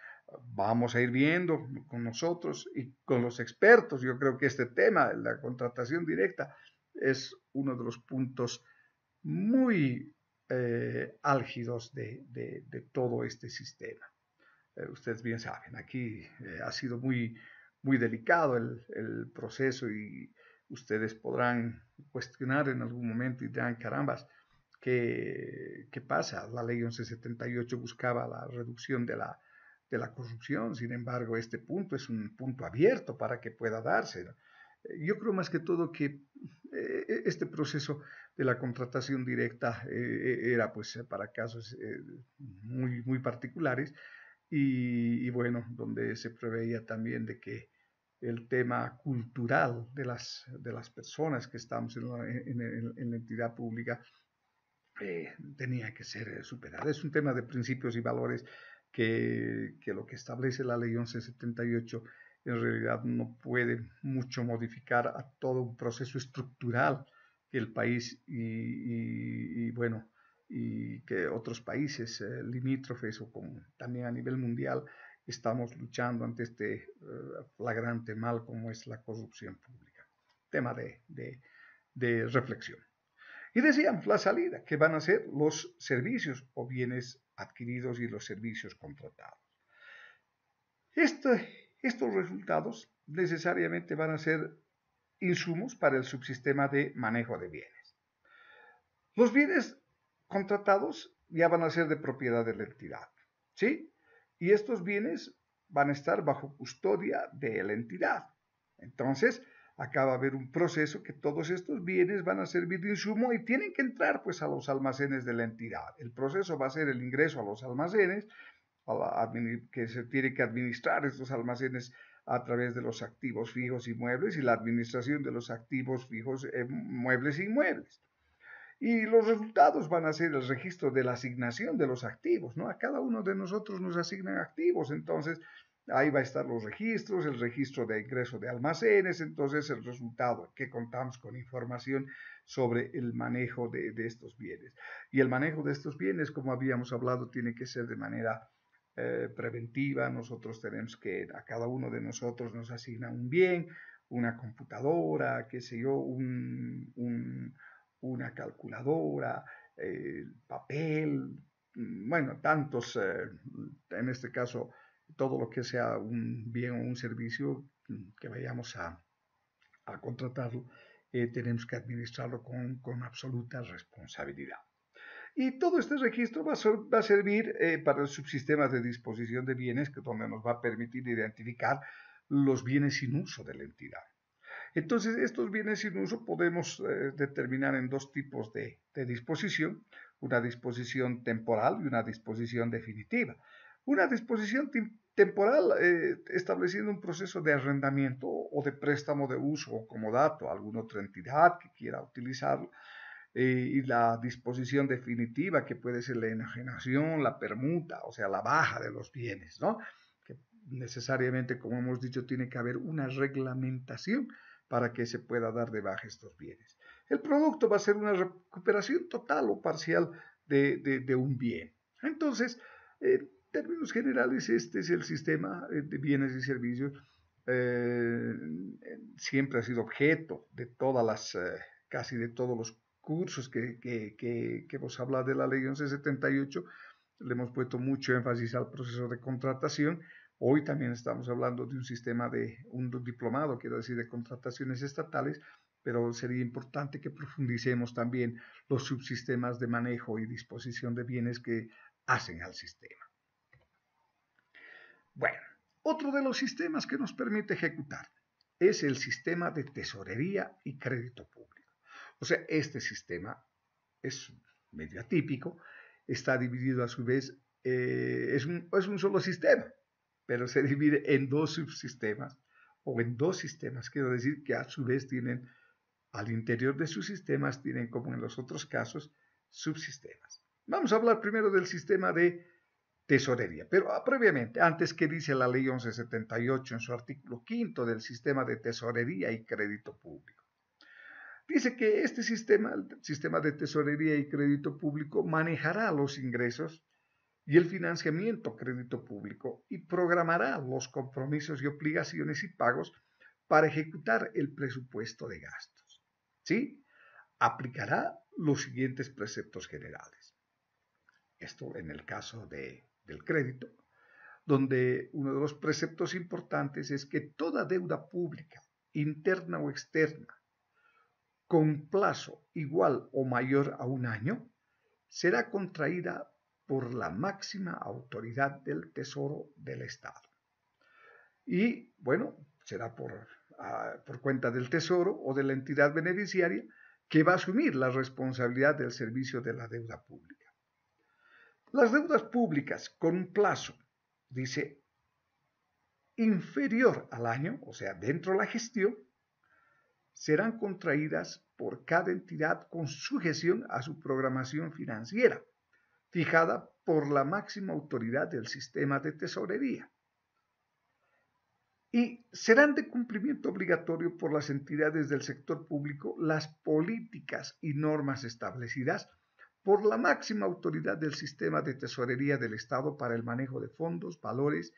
Vamos a ir viendo con nosotros y con los expertos. Yo creo que este tema la contratación directa es uno de los puntos muy eh, álgidos de, todo este sistema. Eh, ustedes bien saben, aquí eh, ha sido muy, muy delicado el, el proceso y ustedes podrán cuestionar en algún momento y dirán, carambas, ¿qué, qué pasa? La ley 1178 buscaba la reducción de la, corrupción, sin embargo, este punto es un punto abierto para que pueda darse. Yo creo más que todo que eh, este proceso de la contratación directa eh, era pues para casos eh, muy, muy particulares y, y, bueno, donde se preveía también de que el tema cultural de las, de las personas que estamos en la, en, entidad pública eh, tenía que ser eh, superado. Es un tema de principios y valores que, que, lo que establece la ley 1178 en realidad no puede mucho modificar a todo un proceso estructural que el país y, bueno y que otros países eh, limítrofes o con, también a nivel mundial estamos luchando ante este eh, flagrante mal como es la corrupción pública. Tema de, reflexión. Y decían, la salida, que van a ser los servicios o bienes adquiridos y los servicios contratados. Este, estos resultados necesariamente van a ser insumos para el subsistema de manejo de bienes. Los bienes contratados ya van a ser de propiedad de la entidad. ¿sí? y estos bienes van a estar bajo custodia de la entidad. Entonces, acá va a haber un proceso que todos estos bienes van a servir de insumo y tienen que entrar pues a los almacenes de la entidad. El proceso va a ser el ingreso a los almacenes, que se tiene que administrar estos almacenes a través de los activos fijos y muebles y la administración de los activos fijos, eh, muebles y e inmuebles. Y los resultados van a ser el registro de la asignación de los activos, ¿no? A cada uno de nosotros nos asignan activos, entonces ahí va a estar los registros, el registro de ingreso de almacenes, entonces el resultado que contamos con información sobre el manejo de, estos bienes. Y el manejo de estos bienes, como habíamos hablado, tiene que ser de manera eh, preventiva. Nosotros tenemos que, a cada uno de nosotros nos asigna un bien, una computadora, qué sé yo, un una calculadora, eh, papel, mm, bueno, tantos, eh, en este caso, todo lo que sea un bien o un servicio mm, que vayamos a, a contratarlo, eh, tenemos que administrarlo con, absoluta responsabilidad. Y todo este registro va a, servir para el subsistema de disposición de bienes, que donde nos va a permitir identificar los bienes sin uso de la entidad. Entonces, estos bienes sin uso podemos eh, determinar en dos tipos de, disposición, una disposición temporal y una disposición definitiva. Una disposición temporal eh, estableciendo un proceso de arrendamiento o de préstamo de uso como dato a alguna otra entidad que quiera utilizarlo. Eh, y la disposición definitiva que puede ser la enajenación, la permuta, o sea, la baja de los bienes, ¿no? Que necesariamente, como hemos dicho, tiene que haber una reglamentación para que se pueda dar de baja estos bienes. El producto va a ser una recuperación total o parcial de, un bien. Entonces, en términos generales, este es el sistema eh, de bienes y servicios. Eh, siempre ha sido objeto de todas las, eh, casi de todos los cursos que, vos que, que hemos hablado de la ley 1178. Le hemos puesto mucho énfasis al proceso de contratación, Hoy también estamos hablando de un sistema de un diplomado, quiero decir, de contrataciones estatales, pero sería importante que profundicemos también los subsistemas de manejo y disposición de bienes que hacen al sistema. Bueno, otro de los sistemas que nos permite ejecutar es el sistema de tesorería y crédito público. O sea, este sistema es medio atípico, está dividido a su vez, eh, es un solo sistema, pero se divide en dos subsistemas o en dos sistemas, quiero decir que a su vez tienen, al interior de sus sistemas, tienen como en los otros casos, subsistemas. Vamos a hablar primero del sistema de tesorería, pero ah, previamente, antes que dice la ley 1178 en su artículo quinto del sistema de tesorería y crédito público. Dice que este sistema, el sistema de tesorería y crédito público, manejará los ingresos, y el financiamiento crédito público y programará los compromisos y obligaciones y pagos para ejecutar el presupuesto de gastos. ¿Sí? Aplicará los siguientes preceptos generales. Esto en el caso de, del crédito, donde uno de los preceptos importantes es que toda deuda pública, interna o externa, con plazo igual o mayor a un año, será contraída por la máxima autoridad del Tesoro del Estado. Y bueno, será por, ah, por cuenta del Tesoro o de la entidad beneficiaria que va a asumir la responsabilidad del servicio de la deuda pública. Las deudas públicas con un plazo, dice, inferior al año, o sea, dentro de la gestión, serán contraídas por cada entidad con sujeción a su programación financiera fijada por la máxima autoridad del sistema de tesorería. Y serán de cumplimiento obligatorio por las entidades del sector público las políticas y normas establecidas por la máxima autoridad del sistema de tesorería del Estado para el manejo de fondos, valores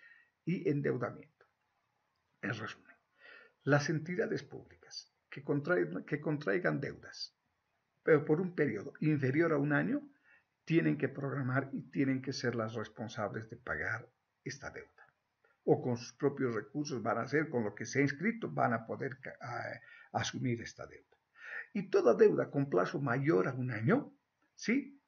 y endeudamiento. En resumen, las entidades públicas que, contraigan, deudas, pero por un periodo inferior a un año, tienen que programar y tienen que ser las responsables de pagar esta deuda. O con sus propios recursos van a hacer, con lo que se ha inscrito, van a poder asumir esta deuda. Y toda deuda con plazo mayor a un año, ¿sí?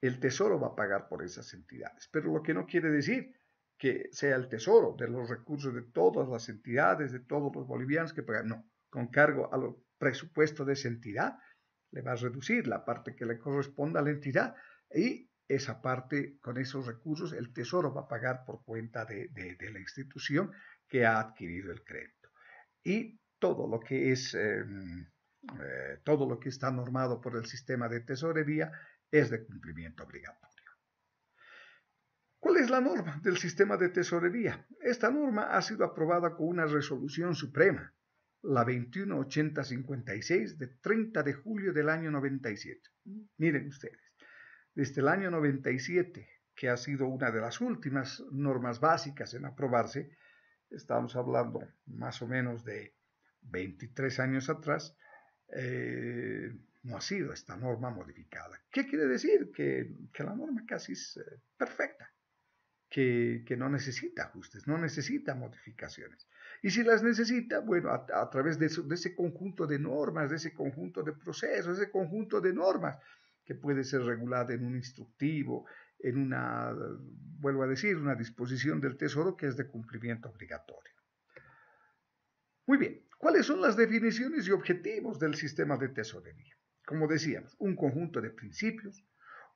El tesoro va a pagar por esas entidades. Pero lo que no quiere decir que sea el tesoro de los recursos de todas las entidades, de todos los bolivianos que pagan. No, con cargo al presupuesto de esa entidad, le va a reducir la parte que le corresponda a la entidad y esa parte, con esos recursos, el Tesoro va a pagar por cuenta de, la institución que ha adquirido el crédito. Y todo lo que es... Em, eh, todo lo que está normado por el sistema de tesorería es de cumplimiento obligatorio. ¿Cuál es la norma del sistema de tesorería? Esta norma ha sido aprobada con una resolución suprema, la 21.80.56 de 30 de julio del año 97. Miren ustedes, desde el año 97, que ha sido una de las últimas normas básicas en aprobarse, estamos hablando más o menos de 23 años atrás, eh, no ha sido esta norma modificada. ¿Qué quiere decir? Que, la norma casi es eh, perfecta, que, no necesita ajustes, no necesita modificaciones. Y si las necesita, bueno, a, través de, de ese conjunto de normas, de ese conjunto de procesos, de ese conjunto de normas, que puede ser regulada en un instructivo, en una, vuelvo a decir, una disposición del Tesoro que es de cumplimiento obligatorio. Muy bien, ¿cuáles son las definiciones y objetivos del sistema de tesorería? Como decíamos, un conjunto de principios,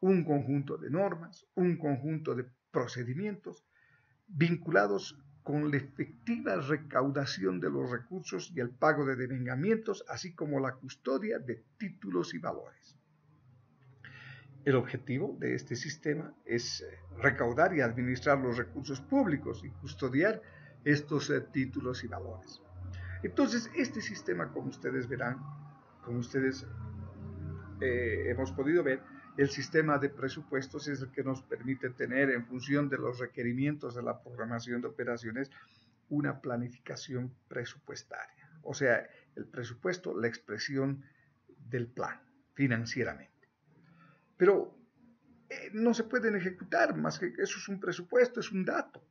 un conjunto de normas, un conjunto de procedimientos vinculados con la efectiva recaudación de los recursos y el pago de devengamientos, así como la custodia de títulos y valores. El objetivo de este sistema es eh, recaudar y administrar los recursos públicos y custodiar estos eh, títulos y valores. Entonces, este sistema, como ustedes verán, como ustedes eh, hemos podido ver, el sistema de presupuestos es el que nos permite tener, en función de los requerimientos de la programación de operaciones, una planificación presupuestaria. O sea, el presupuesto, la expresión del plan financieramente pero eh, no se pueden ejecutar más que eso es un presupuesto, es un dato.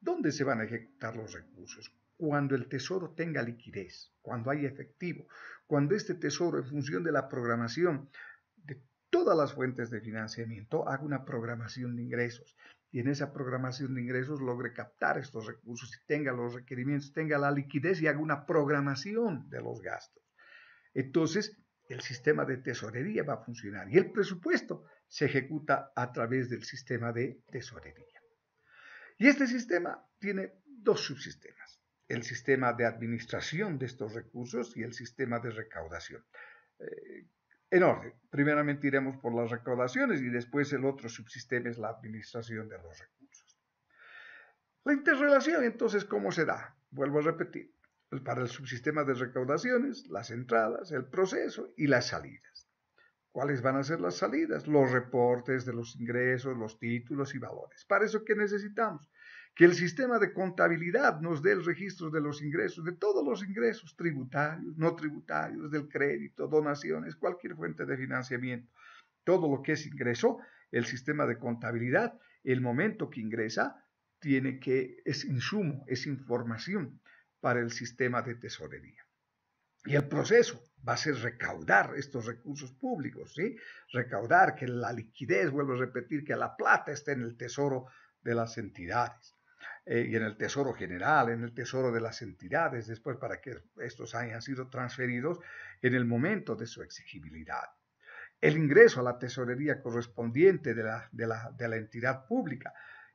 ¿Dónde se van a ejecutar los recursos? Cuando el tesoro tenga liquidez, cuando hay efectivo, cuando este tesoro en función de la programación de todas las fuentes de financiamiento haga una programación de ingresos y en esa programación de ingresos logre captar estos recursos y tenga los requerimientos, tenga la liquidez y haga una programación de los gastos. Entonces, el sistema de tesorería va a funcionar y el presupuesto se ejecuta a través del sistema de tesorería. Y este sistema tiene dos subsistemas, el sistema de administración de estos recursos y el sistema de recaudación. Eh, en orden, primeramente iremos por las recaudaciones y después el otro subsistema es la administración de los recursos. La interrelación entonces, ¿cómo se da? Vuelvo a repetir, para el subsistema de recaudaciones, las entradas, el proceso y las salidas. ¿Cuáles van a ser las salidas? Los reportes de los ingresos, los títulos y valores. Para eso, ¿qué necesitamos? Que el sistema de contabilidad nos dé el registro de los ingresos, de todos los ingresos tributarios, no tributarios, del crédito, donaciones, cualquier fuente de financiamiento. Todo lo que es ingreso, el sistema de contabilidad, el momento que ingresa, tiene que, es insumo, es información para el sistema de tesorería. Y el proceso va a ser recaudar estos recursos públicos, ¿sí? Recaudar que la liquidez, vuelvo a repetir, que la plata esté en el tesoro de las entidades. Eh, y en el tesoro general, en el tesoro de las entidades, después para que estos hayan sido transferidos en el momento de su exigibilidad. El ingreso a la tesorería correspondiente de la, de la entidad pública.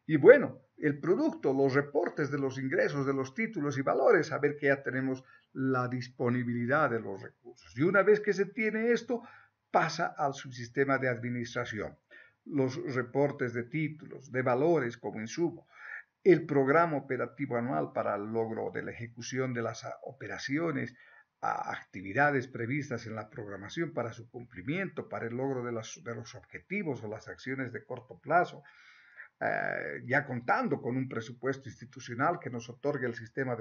Y bueno, el producto, los reportes de los ingresos, de los títulos y valores, a ver que ya tenemos la disponibilidad de los recursos. Y una vez que se tiene esto, pasa al subsistema de administración. Los reportes de títulos, de valores como insumo, el programa operativo anual para el logro de la ejecución de las ah, operaciones, actividades previstas en la programación para su cumplimiento, para el logro de, de los objetivos o las acciones de corto plazo, eh, ya contando con un presupuesto institucional que nos otorgue el sistema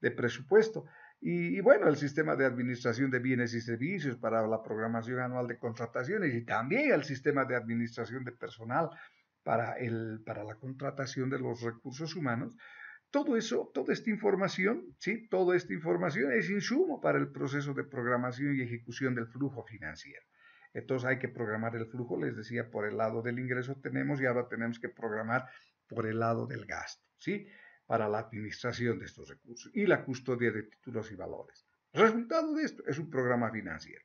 de, presupuesto. Y, bueno, el sistema de administración de bienes y servicios para la programación anual de contrataciones y también el sistema de administración de personal para, el, para la contratación de los recursos humanos. Todo eso, toda esta información, ¿sí? Toda esta información es insumo para el proceso de programación y ejecución del flujo financiero. Entonces hay que programar el flujo, les decía, por el lado del ingreso tenemos y ahora tenemos que programar por el lado del gasto, ¿sí? Para la administración de estos recursos y la custodia de títulos y valores. Resultado de esto es un programa financiero.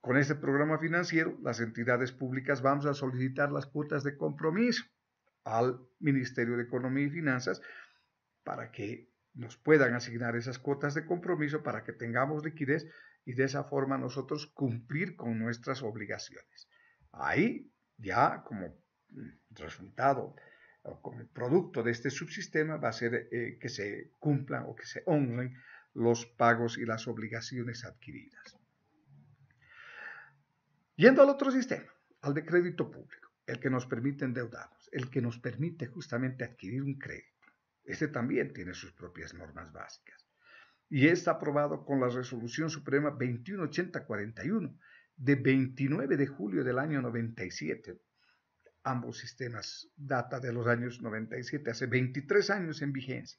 Con este programa financiero, las entidades públicas vamos a solicitar las cuotas de compromiso al Ministerio de Economía y Finanzas para que nos puedan asignar esas cuotas de compromiso para que tengamos liquidez y de esa forma nosotros cumplir con nuestras obligaciones. Ahí ya como mm, resultado o como producto de este subsistema va a ser eh, que se cumplan o que se honren los pagos y las obligaciones adquiridas. Yendo al otro sistema, al de crédito público, el que nos permite endeudarnos, el que nos permite justamente adquirir un crédito. Este también tiene sus propias normas básicas y está aprobado con la Resolución Suprema 218041 de 29 de julio del año 97. Ambos sistemas data de los años 97, hace 23 años en vigencia.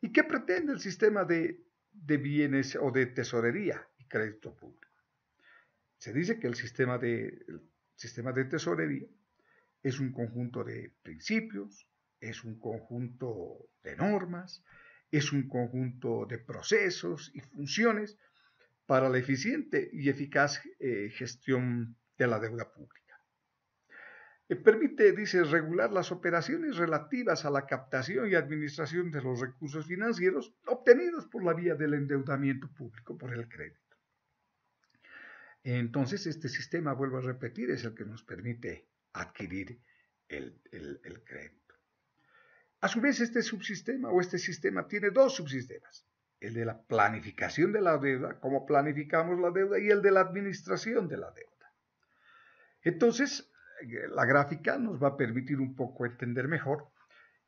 ¿Y qué pretende el sistema de, de bienes o de tesorería y crédito público? Se dice que el sistema de, el sistema de tesorería es un conjunto de principios, es un conjunto de normas, es un conjunto de procesos y funciones para la eficiente y eficaz eh, gestión de la deuda pública. Eh, permite, dice, regular las operaciones relativas a la captación y administración de los recursos financieros obtenidos por la vía del endeudamiento público, por el crédito. Entonces, este sistema, vuelvo a repetir, es el que nos permite adquirir el crédito. A su vez, este subsistema o este sistema tiene dos subsistemas. El de la planificación de la deuda, cómo planificamos la deuda, y el de la administración de la deuda. Entonces, eh, la gráfica nos va a permitir un poco entender mejor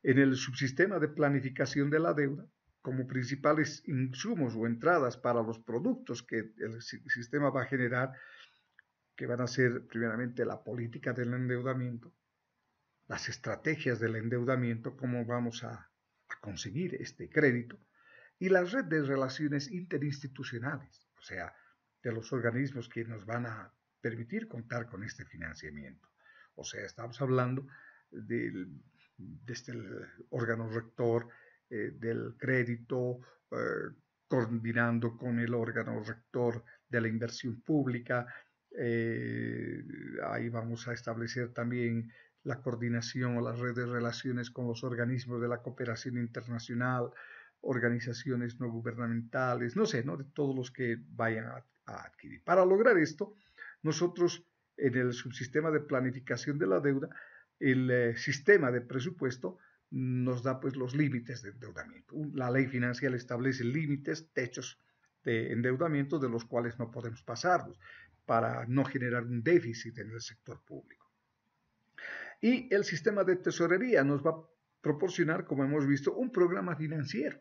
en el subsistema de planificación de la deuda, como principales insumos o entradas para los productos que el sistema va a generar, que van a ser primeramente la política del endeudamiento, las estrategias del endeudamiento, cómo vamos a, conseguir este crédito, y la red de relaciones interinstitucionales, o sea, de los organismos que nos van a permitir contar con este financiamiento. O sea, estamos hablando del, desde este, el órgano rector eh, del crédito, eh, coordinando con el órgano rector de la inversión pública. Eh, ahí vamos a establecer también la coordinación o las redes de relaciones con los organismos de la cooperación internacional, organizaciones no gubernamentales, no sé, ¿no? de todos los que vayan a, adquirir. Para lograr esto, nosotros en el subsistema de planificación de la deuda, el eh, sistema de presupuesto nos da pues los límites de endeudamiento. La ley financiera establece límites, techos de endeudamiento de los cuales no podemos pasarnos para no generar un déficit en el sector público. Y el sistema de tesorería nos va a proporcionar, como hemos visto, un programa financiero,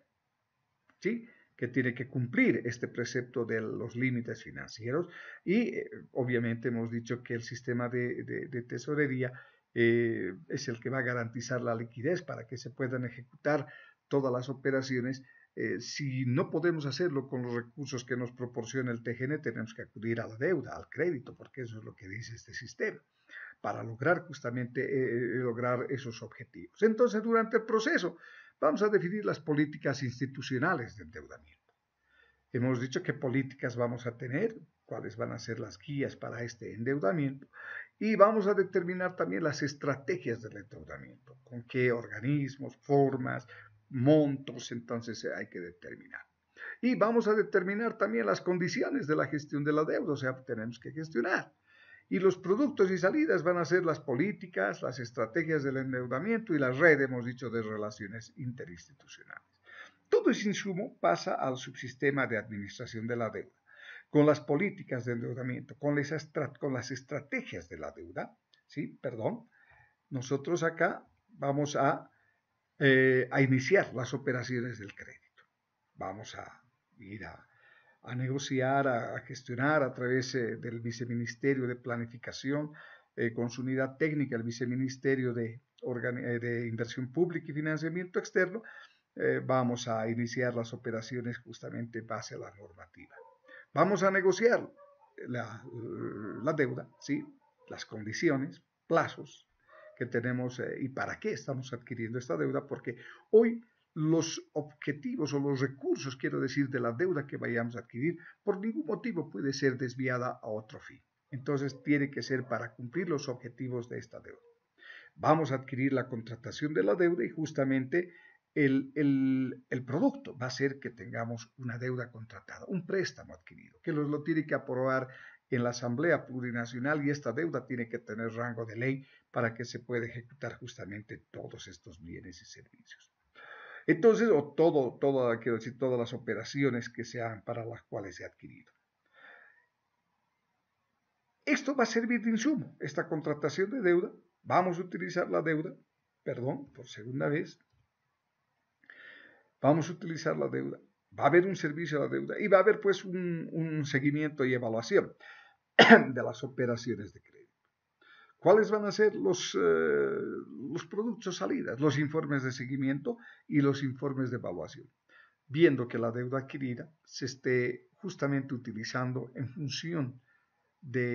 ¿sí? que tiene que cumplir este precepto de los límites financieros. Y eh, obviamente hemos dicho que el sistema de, tesorería eh, es el que va a garantizar la liquidez para que se puedan ejecutar todas las operaciones eh, si no podemos hacerlo con los recursos que nos proporciona el TGN, tenemos que acudir a la deuda, al crédito, porque eso es lo que dice este sistema para lograr justamente eh, eh, lograr esos objetivos. Entonces, durante el proceso, vamos a definir las políticas institucionales de endeudamiento. Hemos dicho qué políticas vamos a tener, cuáles van a ser las guías para este endeudamiento y vamos a determinar también las estrategias del endeudamiento, con qué organismos, formas, montos, entonces eh, hay que determinar. Y vamos a determinar también las condiciones de la gestión de la deuda, o sea, tenemos que gestionar y los productos y salidas van a ser las políticas, las estrategias del endeudamiento y la red, hemos dicho, de relaciones interinstitucionales. Todo ese insumo pasa al subsistema de administración de la deuda. Con las políticas de endeudamiento, con, con las estrategias de la deuda, ¿sí? Perdón, nosotros acá vamos a eh, iniciar las operaciones del crédito. Vamos a ir a a negociar, a, gestionar a través eh, del viceministerio de planificación eh, con su unidad técnica, el viceministerio de, eh, inversión pública y financiamiento externo, vamos a iniciar las operaciones justamente base a la normativa. Vamos a negociar la, deuda, ¿sí? las condiciones, plazos que tenemos y para qué estamos adquiriendo esta deuda, porque hoy los objetivos o los recursos, quiero decir, de la deuda que vayamos a adquirir, por ningún motivo puede ser desviada a otro fin. Entonces tiene que ser para cumplir los objetivos de esta deuda. Vamos a adquirir la contratación de la deuda y justamente el, producto va a ser que tengamos una deuda contratada, un préstamo adquirido, que los lo tiene que aprobar en la Asamblea Plurinacional y esta deuda tiene que tener rango de ley para que se pueda ejecutar justamente todos estos bienes y servicios. Entonces, o todo, todo, quiero decir, todas las operaciones que sean para las cuales se ha adquirido. Esto va a servir de insumo, esta contratación de deuda. Vamos a utilizar la deuda, perdón, por segunda vez. Vamos a utilizar la deuda. Va a haber un servicio a la deuda y va a haber pues un seguimiento y evaluación [CLEARS THROAT] de las operaciones de crédito cuáles van a ser los, eh, los productos salidas, los informes de seguimiento y los informes de evaluación, viendo que la deuda adquirida se esté justamente utilizando en función de,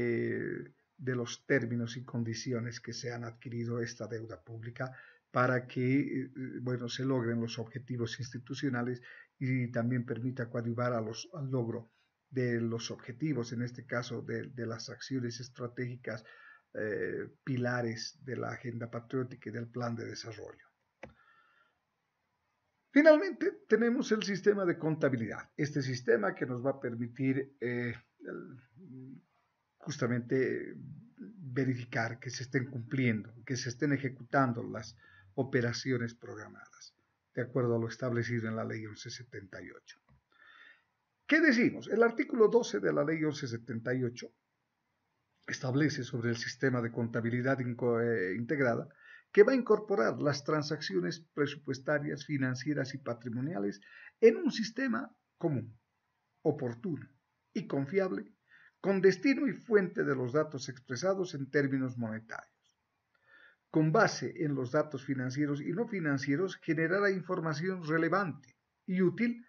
los términos y condiciones que se han adquirido esta deuda pública para que eh, bueno, se logren los objetivos institucionales y también permita coadyuvar al logro de los objetivos, en este caso de, de las acciones estratégicas eh, pilares de la agenda patriótica y del plan de desarrollo. Finalmente, tenemos el sistema de contabilidad. Este sistema que nos va a permitir eh, justamente verificar que se estén cumpliendo, que se estén ejecutando las operaciones programadas, de acuerdo a lo establecido en la ley 1178. ¿Qué decimos? El artículo 12 de la ley 1178 establece sobre el sistema de contabilidad eh, integrada que va a incorporar las transacciones presupuestarias, financieras y patrimoniales en un sistema común, oportuno y confiable, con destino y fuente de los datos expresados en términos monetarios. Con base en los datos financieros y no financieros, generará información relevante y útil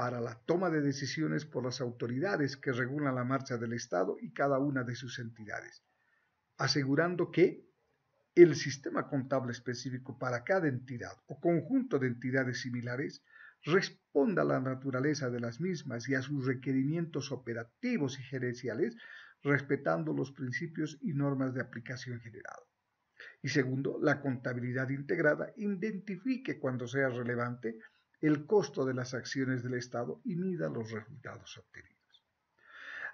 para la toma de decisiones por las autoridades que regulan la marcha del Estado y cada una de sus entidades, asegurando que el sistema contable específico para cada entidad o conjunto de entidades similares responda a la naturaleza de las mismas y a sus requerimientos operativos y gerenciales, respetando los principios y normas de aplicación general. Y segundo, la contabilidad integrada identifique cuando sea relevante el costo de las acciones del Estado y mida los resultados obtenidos.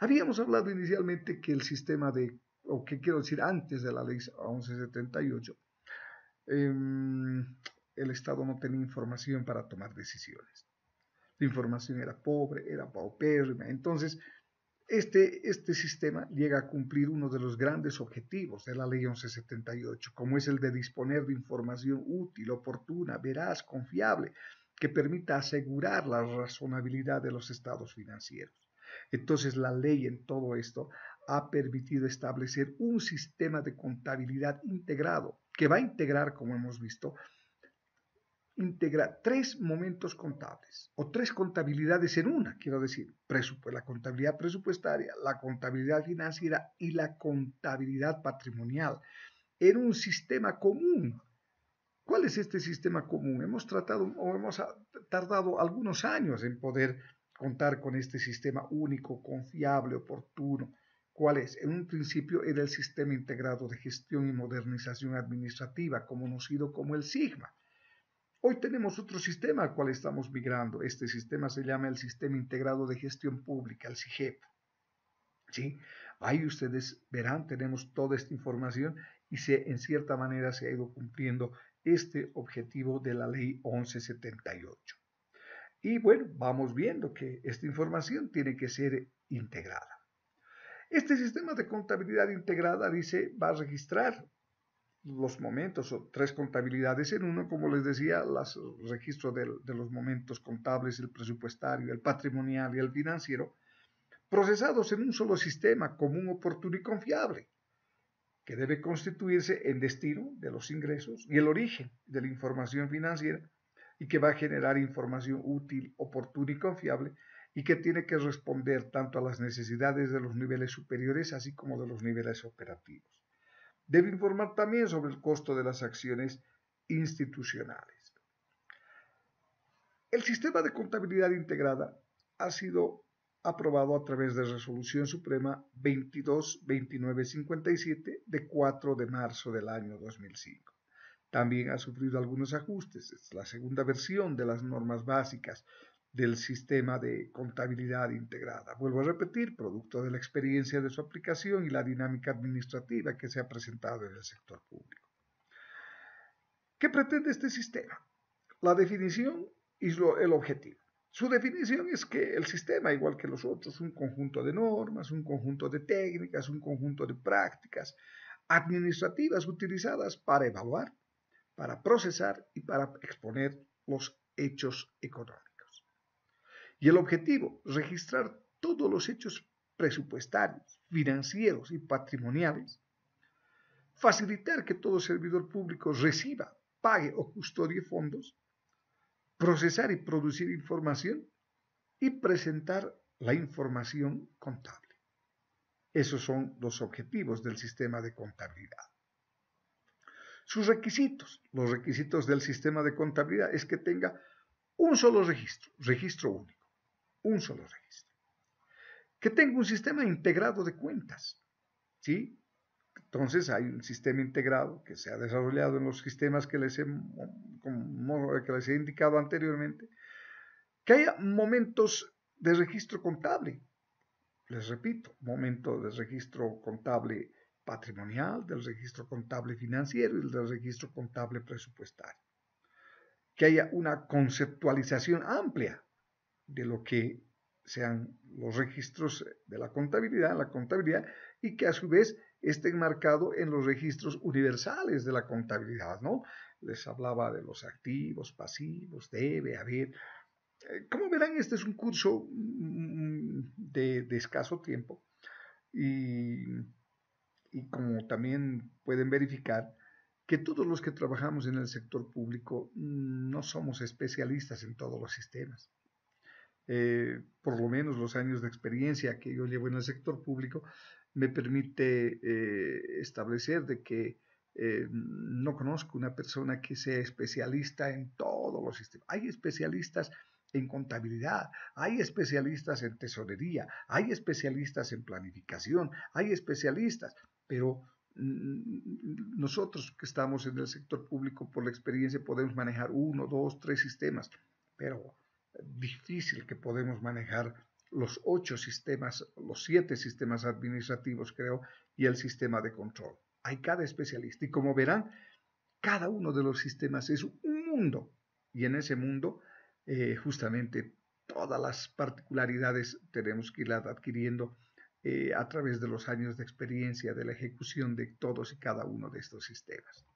Habíamos hablado inicialmente que el sistema de, o que quiero decir antes de la ley 1178, em, el Estado no tenía información para tomar decisiones. La información era pobre, era paupérrima. Entonces, este, este sistema llega a cumplir uno de los grandes objetivos de la ley 1178, como es el de disponer de información útil, oportuna, veraz, confiable, que permita asegurar la razonabilidad de los estados financieros. Entonces la ley en todo esto ha permitido establecer un sistema de contabilidad integrado que va a integrar, como hemos visto, integra tres momentos contables o tres contabilidades en una, quiero decir, la contabilidad presupuestaria, la contabilidad financiera y la contabilidad patrimonial en un sistema común ¿Cuál es este sistema común? Hemos tratado o hemos tardado algunos años en poder contar con este sistema único, confiable, oportuno. ¿Cuál es? En un principio era el Sistema Integrado de Gestión y Modernización Administrativa, conocido como el SIGMA. Hoy tenemos otro sistema al cual estamos migrando. Este sistema se llama el Sistema Integrado de Gestión Pública, el SIGEP. ¿Sí? Ahí ustedes verán, tenemos toda esta información y se, en cierta manera se ha ido cumpliendo este objetivo de la ley 1178. Y bueno, vamos viendo que esta información tiene que ser integrada. Este sistema de contabilidad integrada, dice, va a registrar los momentos o tres contabilidades en uno, como les decía, el registros de, los momentos contables, el presupuestario, el patrimonial y el financiero, procesados en un solo sistema común, oportuno y confiable que debe constituirse en destino de los ingresos y el origen de la información financiera y que va a generar información útil, oportuna y confiable y que tiene que responder tanto a las necesidades de los niveles superiores así como de los niveles operativos. Debe informar también sobre el costo de las acciones institucionales. El sistema de contabilidad integrada ha sido aprobado a través de Resolución Suprema 22 de 4 de marzo del año 2005. También ha sufrido algunos ajustes. Es la segunda versión de las normas básicas del sistema de contabilidad integrada. Vuelvo a repetir, producto de la experiencia de su aplicación y la dinámica administrativa que se ha presentado en el sector público. ¿Qué pretende este sistema? La definición y el objetivo. Su definición es que el sistema, igual que los otros, un conjunto de normas, un conjunto de técnicas, un conjunto de prácticas administrativas utilizadas para evaluar, para procesar y para exponer los hechos económicos. Y el objetivo, registrar todos los hechos presupuestarios, financieros y patrimoniales, facilitar que todo servidor público reciba, pague o custodie fondos procesar y producir información y presentar la información contable. Esos son los objetivos del sistema de contabilidad. Sus requisitos, los requisitos del sistema de contabilidad es que tenga un solo registro, registro único, un solo registro. Que tenga un sistema integrado de cuentas, ¿sí? Entonces hay un sistema integrado que se ha desarrollado en los sistemas que les he, que les he indicado anteriormente, que haya momentos de registro contable. Les repito, momento de registro contable patrimonial, del registro contable financiero y del registro contable presupuestario. Que haya una conceptualización amplia de lo que sean los registros de la contabilidad, la contabilidad, y que a su vez esté enmarcado en los registros universales de la contabilidad, ¿no? Les hablaba de los activos, pasivos, debe haber. Eh, como verán, este es un curso mm, de, escaso tiempo y, como también pueden verificar, que todos los que trabajamos en el sector público no somos especialistas en todos los sistemas. Eh, por lo menos los años de experiencia que yo llevo en el sector público me permite eh, establecer de que eh, no conozco una persona que sea especialista en todos los sistemas. Hay especialistas en contabilidad, hay especialistas en tesorería, hay especialistas en planificación, hay especialistas, pero mm, nosotros que estamos en el sector público por la experiencia podemos manejar uno, dos, tres sistemas, pero eh, difícil que podemos manejar los ocho sistemas, los siete sistemas administrativos, creo, y el sistema de control. Hay cada especialista y como verán, cada uno de los sistemas es un mundo y en ese mundo eh, justamente todas las particularidades tenemos que ir adquiriendo eh, a través de los años de experiencia de la ejecución de todos y cada uno de estos sistemas.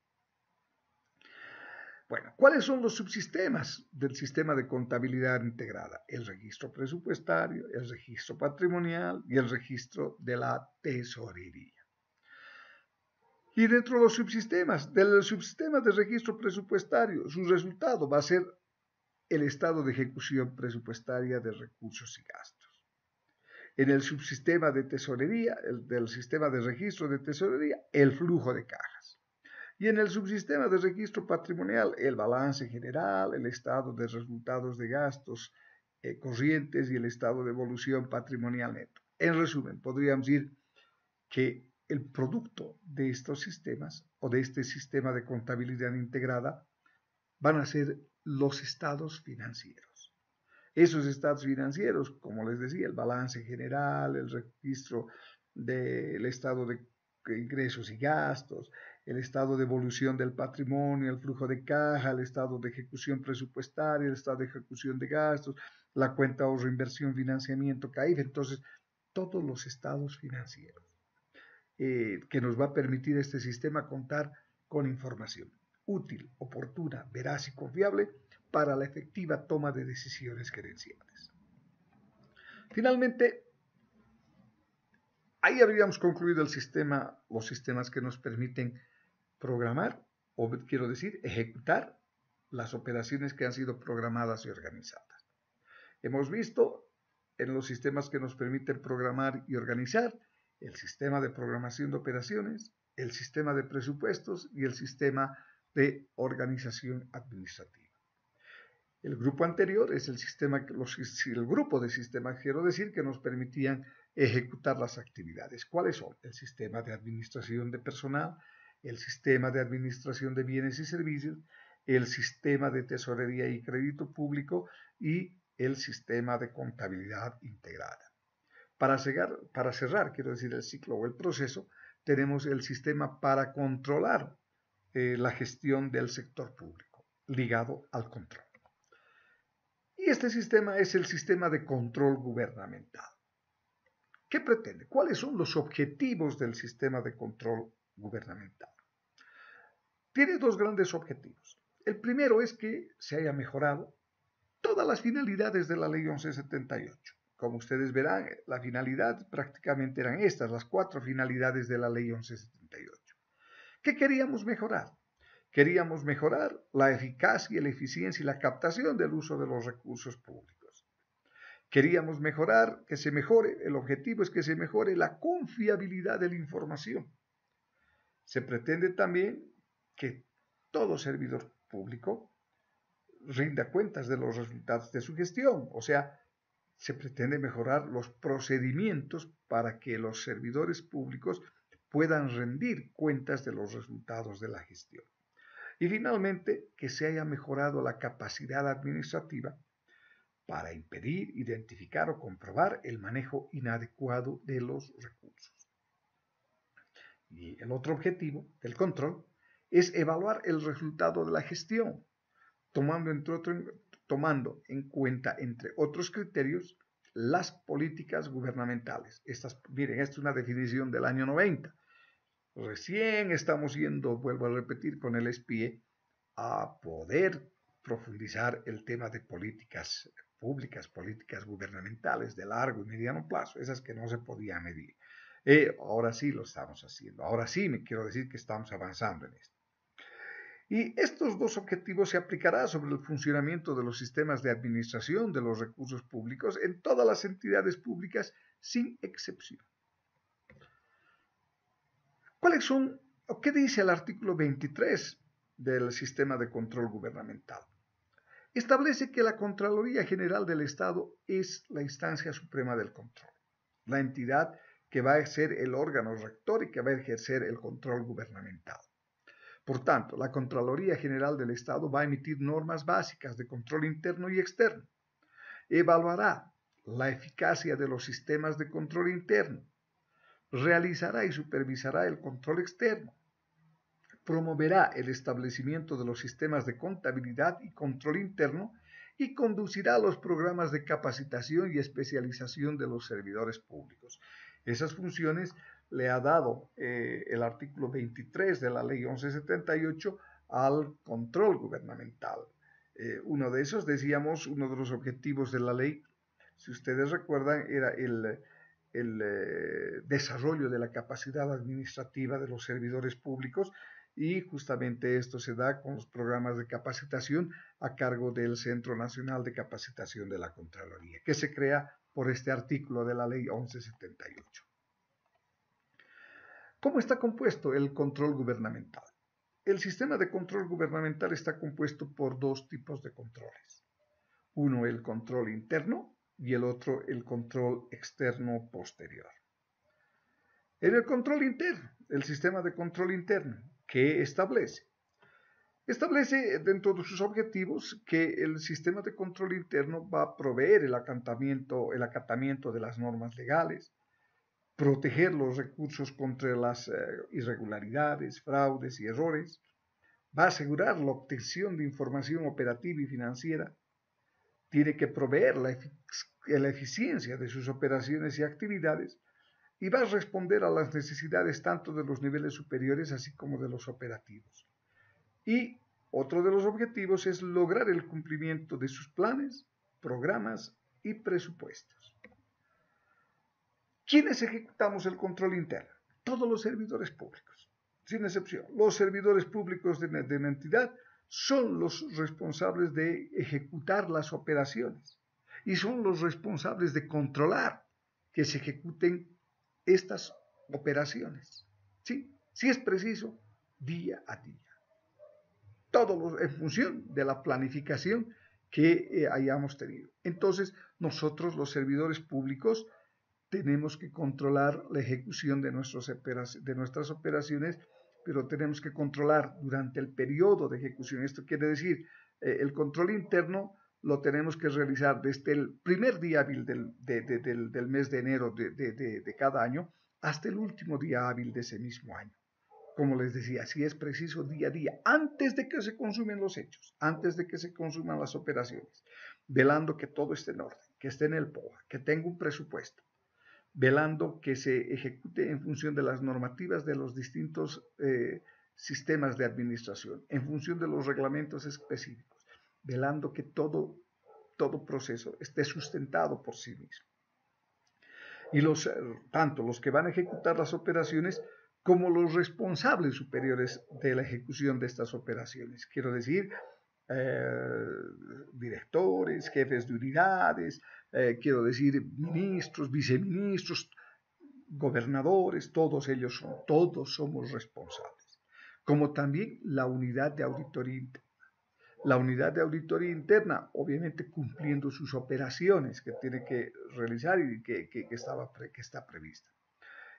Bueno, ¿cuáles son los subsistemas del sistema de contabilidad integrada? El registro presupuestario, el registro patrimonial y el registro de la tesorería. Y dentro de los subsistemas, del subsistema de registro presupuestario, su resultado va a ser el estado de ejecución presupuestaria de recursos y gastos. En el subsistema de tesorería, del sistema de registro de tesorería, el flujo de cajas. Y en el subsistema de registro patrimonial, el balance general, el estado de resultados de gastos eh, corrientes y el estado de evolución patrimonial neto. En resumen, podríamos decir que el producto de estos sistemas o de este sistema de contabilidad integrada van a ser los estados financieros. Esos estados financieros, como les decía, el balance general, el registro del estado de ingresos y gastos, el estado de evolución del patrimonio, el flujo de caja, el estado de ejecución presupuestaria, el estado de ejecución de gastos, la cuenta ahorro, inversión, financiamiento, CAIF, entonces todos los estados financieros eh, que nos va a permitir este sistema contar con información útil, oportuna, veraz y confiable para la efectiva toma de decisiones gerenciales. Finalmente, ahí habíamos concluido el sistema, los sistemas que nos permiten programar, o quiero decir, ejecutar las operaciones que han sido programadas y organizadas. Hemos visto en los sistemas que nos permiten programar y organizar el sistema de programación de operaciones, el sistema de presupuestos y el sistema de organización administrativa. El grupo anterior es el, sistema, el grupo de sistemas, quiero decir, que nos permitían ejecutar las actividades. ¿Cuáles son? El sistema de administración de personal, el sistema de administración de bienes y servicios, el sistema de tesorería y crédito público y el sistema de contabilidad integrada. Para cerrar, quiero decir, el ciclo o el proceso, tenemos el sistema para controlar eh, la gestión del sector público, ligado al control. Y este sistema es el sistema de control gubernamental. ¿Qué pretende? ¿Cuáles son los objetivos del sistema de control gubernamental. Tiene dos grandes objetivos. El primero es que se haya mejorado todas las finalidades de la ley 1178. Como ustedes verán, la finalidad prácticamente eran estas, las cuatro finalidades de la ley 1178. ¿Qué queríamos mejorar? Queríamos mejorar la eficacia, la eficiencia y la captación del uso de los recursos públicos. Queríamos mejorar, que se mejore, el objetivo es que se mejore la confiabilidad de la información. Se pretende también que todo servidor público rinda cuentas de los resultados de su gestión, o sea, se pretende mejorar los procedimientos para que los servidores públicos puedan rendir cuentas de los resultados de la gestión. Y finalmente, que se haya mejorado la capacidad administrativa para impedir, identificar o comprobar el manejo inadecuado de los recursos. Y el otro objetivo del control es evaluar el resultado de la gestión, tomando, entre otro, tomando en cuenta, entre otros criterios, las políticas gubernamentales. Estas, miren, esta es una definición del año 90. Recién estamos yendo, vuelvo a repetir, con el SPIE a poder profundizar el tema de políticas públicas, políticas gubernamentales de largo y mediano plazo, esas que no se podían medir. Eh, ahora sí lo estamos haciendo, ahora sí me quiero decir que estamos avanzando en esto. Y estos dos objetivos se aplicarán sobre el funcionamiento de los sistemas de administración de los recursos públicos en todas las entidades públicas sin excepción. ¿Cuáles son o qué dice el artículo 23 del sistema de control gubernamental? Establece que la Contraloría General del Estado es la instancia suprema del control, la entidad que va a ser el órgano rector y que va a ejercer el control gubernamental. Por tanto, la Contraloría General del Estado va a emitir normas básicas de control interno y externo. Evaluará la eficacia de los sistemas de control interno. Realizará y supervisará el control externo. Promoverá el establecimiento de los sistemas de contabilidad y control interno y conducirá los programas de capacitación y especialización de los servidores públicos. Esas funciones le ha dado eh, el artículo 23 de la ley 1178 al control gubernamental. Eh, uno de esos, decíamos, uno de los objetivos de la ley, si ustedes recuerdan, era el, eh, desarrollo de la capacidad administrativa de los servidores públicos y justamente esto se da con los programas de capacitación a cargo del Centro Nacional de Capacitación de la Contraloría, que se crea por este artículo de la ley 1178. ¿Cómo está compuesto el control gubernamental? El sistema de control gubernamental está compuesto por dos tipos de controles. Uno el control interno y el otro el control externo posterior. En el control interno, el sistema de control interno, ¿qué establece? Establece dentro de sus objetivos que el sistema de control interno va a proveer el acatamiento, de las normas legales, proteger los recursos contra las eh, irregularidades, fraudes y errores, va a asegurar la obtención de información operativa y financiera, tiene que proveer la, eficiencia de sus operaciones y actividades y va a responder a las necesidades tanto de los niveles superiores así como de los operativos. Y otro de los objetivos es lograr el cumplimiento de sus planes, programas y presupuestos. ¿Quiénes ejecutamos el control interno? Todos los servidores públicos, sin excepción. Los servidores públicos de, una entidad son los responsables de ejecutar las operaciones y son los responsables de controlar que se ejecuten estas operaciones. ¿sí? Si es preciso, día a día en función de la planificación que eh, hayamos tenido. Entonces, nosotros los servidores públicos tenemos que controlar la ejecución de, nuestras operaciones, pero tenemos que controlar durante el periodo de ejecución. Esto quiere decir, eh, el control interno lo tenemos que realizar desde el primer día hábil del, mes de enero de cada año hasta el último día hábil de ese mismo año como les decía, si es preciso día a día, antes de que se consumen los hechos, antes de que se consuman las operaciones, velando que todo esté en orden, que esté en el POA, que tenga un presupuesto, velando que se ejecute en función de las normativas de los distintos eh, sistemas de administración, en función de los reglamentos específicos, velando que todo, todo proceso esté sustentado por sí mismo. Y los, eh, tanto los que van a ejecutar las operaciones como los responsables superiores de la ejecución de estas operaciones. Quiero decir, eh, directores, jefes de unidades, eh, quiero decir, ministros, viceministros, gobernadores, todos ellos, son, todos somos responsables. Como también la unidad de auditoría interna. La unidad de auditoría interna, obviamente cumpliendo sus operaciones que tiene que realizar y que, que está prevista.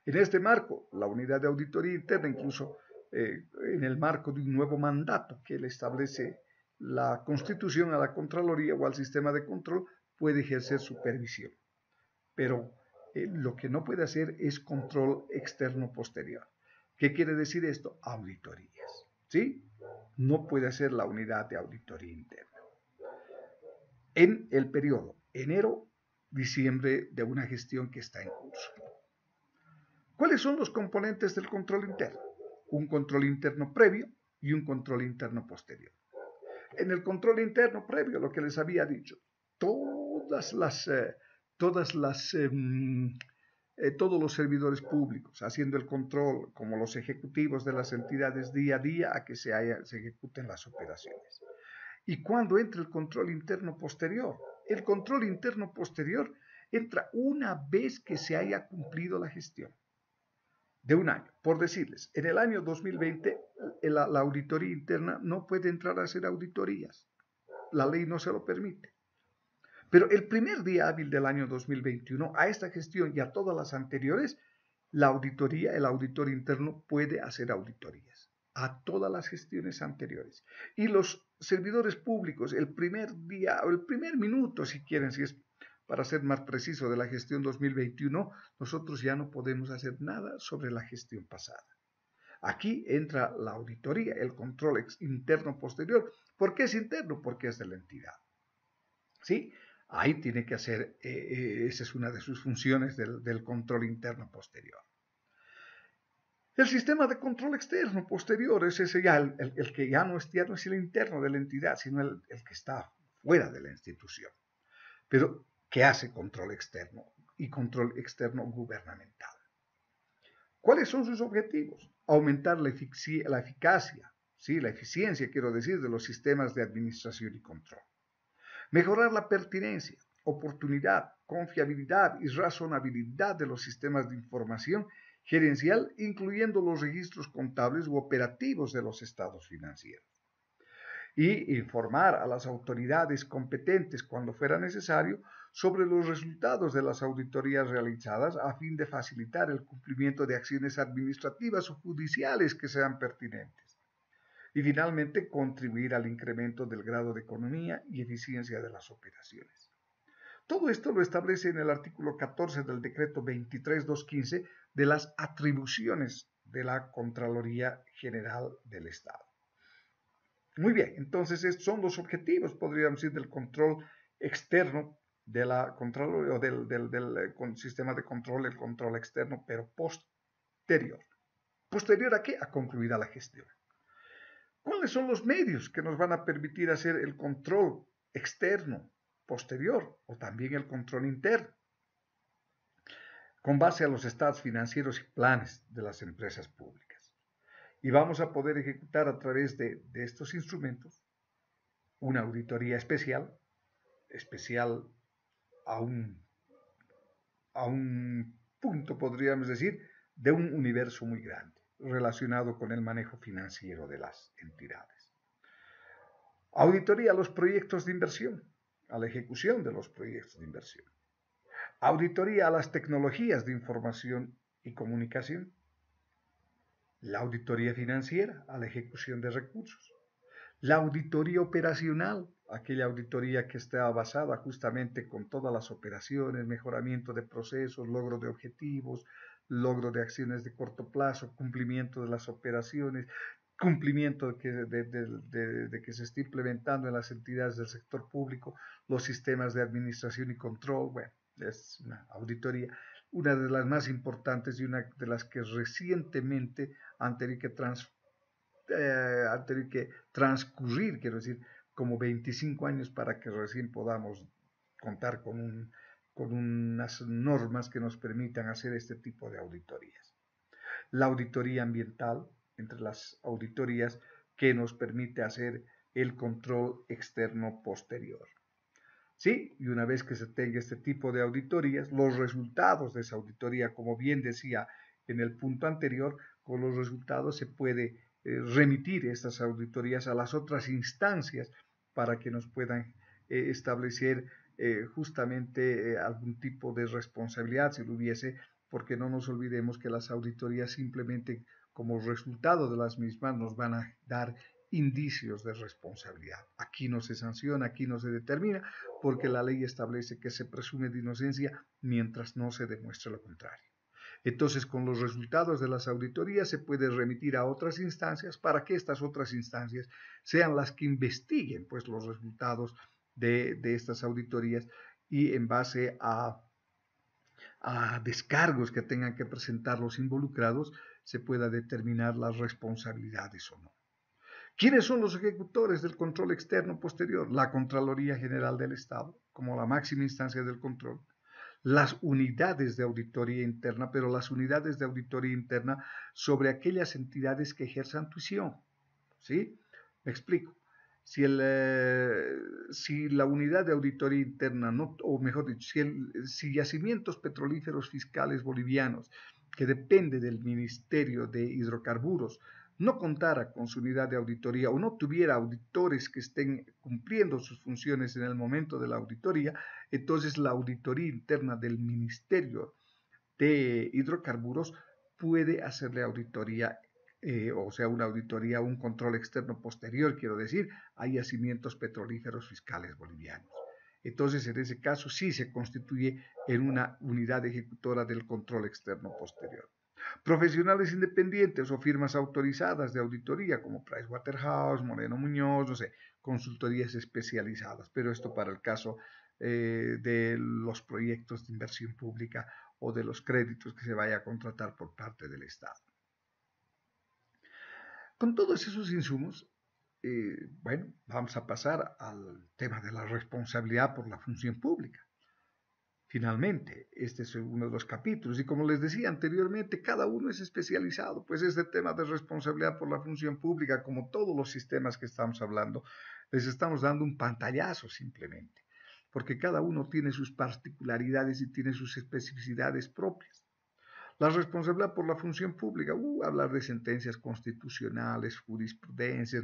En este marco, la unidad de auditoría interna, incluso eh, en el marco de un nuevo mandato que le establece la Constitución a la Contraloría o al sistema de control, puede ejercer supervisión. Pero eh, lo que no puede hacer es control externo posterior. ¿Qué quiere decir esto? Auditorías. ¿Sí? No puede hacer la unidad de auditoría interna. En el periodo enero-diciembre de una gestión que está en curso. ¿Cuáles son los componentes del control interno? Un control interno previo y un control interno posterior. En el control interno previo, lo que les había dicho, eh, eh, mm, eh, todos los servidores públicos haciendo el control como los ejecutivos de las entidades día a día a que se, se ejecuten las operaciones. Y cuando entra el control interno posterior, el control interno posterior entra una vez que se haya cumplido la gestión de un año. Por decirles, en el año 2020 la, auditoría interna no puede entrar a hacer auditorías. La ley no se lo permite. Pero el primer día hábil del año 2021, a esta gestión y a todas las anteriores, la auditoría, el auditor interno puede hacer auditorías a todas las gestiones anteriores. Y los servidores públicos, el primer día o el primer minuto, si quieren, si es para ser más preciso, de la gestión 2021, nosotros ya no podemos hacer nada sobre la gestión pasada. Aquí entra la auditoría, el control interno posterior. ¿Por qué es interno? Porque es de la entidad. ¿Sí? Ahí tiene que hacer, eh, eh, esa es una de sus funciones del, control interno posterior. El sistema de control externo posterior es ese ya, el, el, que ya no es, el interno de la entidad, sino el, el que está fuera de la institución. Pero que hace control externo y control externo gubernamental. ¿Cuáles son sus objetivos? Aumentar la, eficacia, ¿sí? la eficiencia, quiero decir, de los sistemas de administración y control. Mejorar la pertinencia, oportunidad, confiabilidad y razonabilidad de los sistemas de información gerencial, incluyendo los registros contables u operativos de los estados financieros y informar a las autoridades competentes cuando fuera necesario sobre los resultados de las auditorías realizadas a fin de facilitar el cumplimiento de acciones administrativas o judiciales que sean pertinentes. Y finalmente, contribuir al incremento del grado de economía y eficiencia de las operaciones. Todo esto lo establece en el artículo 14 del decreto 23215 de las atribuciones de la Contraloría General del Estado. Muy bien, entonces estos son los objetivos, podríamos decir, del control externo de control, o del, eh, sistema de control, el control externo, pero posterior. ¿Posterior a qué? A concluida la gestión. ¿Cuáles son los medios que nos van a permitir hacer el control externo, posterior o también el control interno? Con base a los estados financieros y planes de las empresas públicas y vamos a poder ejecutar a través de, estos instrumentos una auditoría especial, especial a un, a un punto, podríamos decir, de un universo muy grande relacionado con el manejo financiero de las entidades. Auditoría a los proyectos de inversión, a la ejecución de los proyectos de inversión. Auditoría a las tecnologías de información y comunicación la auditoría financiera a la ejecución de recursos, la auditoría operacional, aquella auditoría que está basada justamente con todas las operaciones, mejoramiento de procesos, logro de objetivos, logro de acciones de corto plazo, cumplimiento de las operaciones, cumplimiento de que, de, que, se esté implementando en las entidades del sector público, los sistemas de administración y control, bueno, es una auditoría una de las más importantes y una de las que recientemente han tenido que, trans, eh, transcurrir, quiero decir, como 25 años para que recién podamos contar con, con unas normas que nos permitan hacer este tipo de auditorías. La auditoría ambiental, entre las auditorías que nos permite hacer el control externo posterior. ¿sí? Y una vez que se tenga este tipo de auditorías, los resultados de esa auditoría, como bien decía en el punto anterior, con los resultados se puede eh, remitir estas auditorías a las otras instancias para que nos puedan eh, establecer eh, justamente algún tipo de responsabilidad, si lo hubiese, porque no nos olvidemos que las auditorías simplemente como resultado de las mismas nos van a dar indicios de responsabilidad. Aquí no se sanciona, aquí no se determina, porque la ley establece que se presume de inocencia mientras no se demuestre lo contrario. Entonces, con los resultados de las auditorías se puede remitir a otras instancias para que estas otras instancias sean las que investiguen pues, los resultados de, estas auditorías y en base a, a descargos que tengan que presentar los involucrados, se pueda determinar las responsabilidades o no. ¿Quiénes son los ejecutores del control externo posterior? La Contraloría General del Estado, como la máxima instancia del control. Las unidades de auditoría interna, pero las unidades de auditoría interna sobre aquellas entidades que ejerzan tuición. ¿Sí? Me explico. Si, el, eh, si la unidad de auditoría interna, no, o mejor dicho, si, si yacimientos petrolíferos fiscales bolivianos, que depende del Ministerio de Hidrocarburos, no contara con su unidad de auditoría o no tuviera auditores que estén cumpliendo sus funciones en el momento de la auditoría, entonces la auditoría interna del Ministerio de Hidrocarburos puede hacerle auditoría, eh, o sea, una auditoría, un control externo posterior, quiero decir, a yacimientos petrolíferos fiscales bolivianos. Entonces, en ese caso, sí se constituye en una unidad ejecutora del control externo posterior profesionales independientes o firmas autorizadas de auditoría como Pricewaterhouse, Moreno Muñoz, no sé, consultorías especializadas, pero esto para el caso eh, de los proyectos de inversión pública o de los créditos que se vaya a contratar por parte del Estado. Con todos esos insumos, eh, bueno, vamos a pasar al tema de la responsabilidad por la función pública. Finalmente, este es uno de los capítulos y como les decía anteriormente, cada uno es especializado, pues este tema de responsabilidad por la función pública, como todos los sistemas que estamos hablando, les estamos dando un pantallazo simplemente, porque cada uno tiene sus particularidades y tiene sus especificidades propias. La responsabilidad por la función pública, uh, hablar de sentencias constitucionales, jurisprudencias,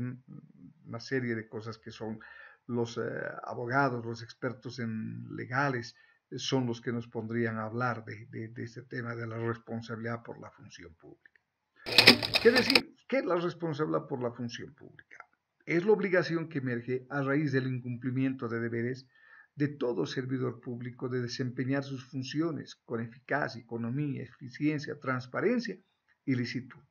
una serie de cosas que son los eh, abogados, los expertos en legales, son los que nos pondrían a hablar de, este tema de la responsabilidad por la función pública. ¿Qué decir? ¿Qué es la responsabilidad por la función pública? Es la obligación que emerge a raíz del incumplimiento de deberes de todo servidor público de desempeñar sus funciones con eficacia, economía, eficiencia, transparencia y licitud,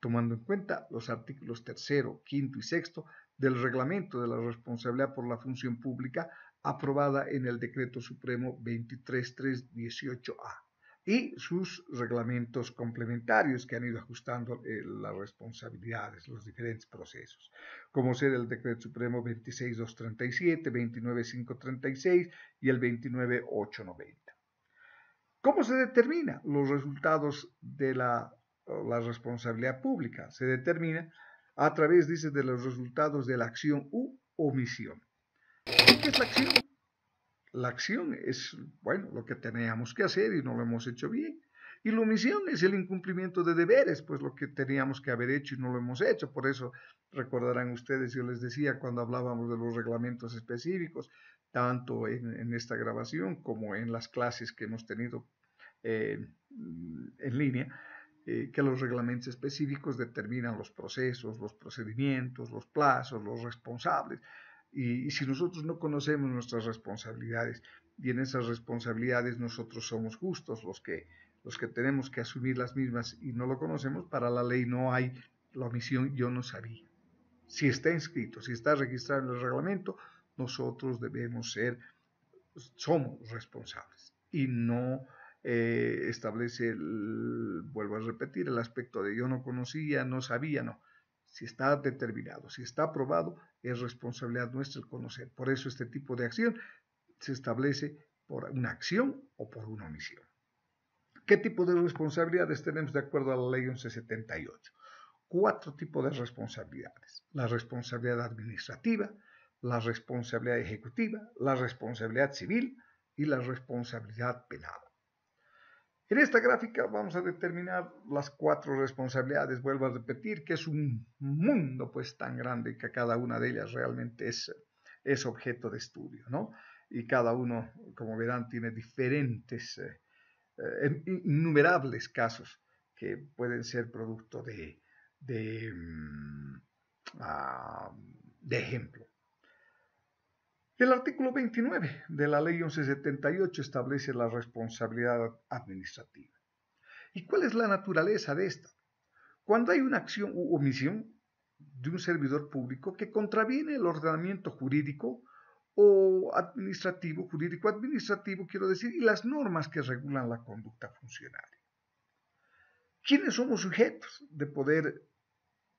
tomando en cuenta los artículos tercero, quinto y sexto del reglamento de la responsabilidad por la función pública aprobada en el Decreto Supremo 23318A y sus reglamentos complementarios que han ido ajustando eh, las responsabilidades, los diferentes procesos, como ser el Decreto Supremo 26237, 29536 y el 29890. ¿Cómo se determina los resultados de la, la responsabilidad pública? Se determina a través, dice, de los resultados de la acción u omisión. ¿Qué es la acción? La acción es, bueno, lo que teníamos que hacer y no lo hemos hecho bien. Y la omisión es el incumplimiento de deberes, pues lo que teníamos que haber hecho y no lo hemos hecho. Por eso recordarán ustedes, yo les decía cuando hablábamos de los reglamentos específicos, tanto en, esta grabación como en las clases que hemos tenido eh, en línea, eh, que los reglamentos específicos determinan los procesos, los procedimientos, los plazos, los responsables. Y, si nosotros no conocemos nuestras responsabilidades, y en esas responsabilidades nosotros somos justos los que, los que tenemos que asumir las mismas y no lo conocemos, para la ley no hay la omisión yo no sabía. Si está inscrito, si está registrado en el reglamento, nosotros debemos ser, somos responsables y no eh, establece, vuelvo a repetir, el aspecto de yo no conocía, no sabía, no si está determinado, si está aprobado, es responsabilidad nuestra el conocer. Por eso este tipo de acción se establece por una acción o por una omisión. ¿Qué tipo de responsabilidades tenemos de acuerdo a la ley 1178? Cuatro tipos de responsabilidades. La responsabilidad administrativa, la responsabilidad ejecutiva, la responsabilidad civil y la responsabilidad penal. En esta gráfica vamos a determinar las cuatro responsabilidades. Vuelvo a repetir que es un mundo pues tan grande que cada una de ellas realmente es, es objeto de estudio, ¿no? Y cada uno, como verán, tiene diferentes, eh, eh, innumerables casos que pueden ser producto de, de, mm, ah, de ejemplo. El artículo 29 de la Ley 1178 establece la responsabilidad administrativa. ¿Y cuál es la naturaleza de esta? Cuando hay una acción u omisión de un servidor público que contraviene el ordenamiento jurídico o administrativo, jurídico administrativo quiero decir, y las normas que regulan la conducta funcionaria. ¿Quiénes somos sujetos de poder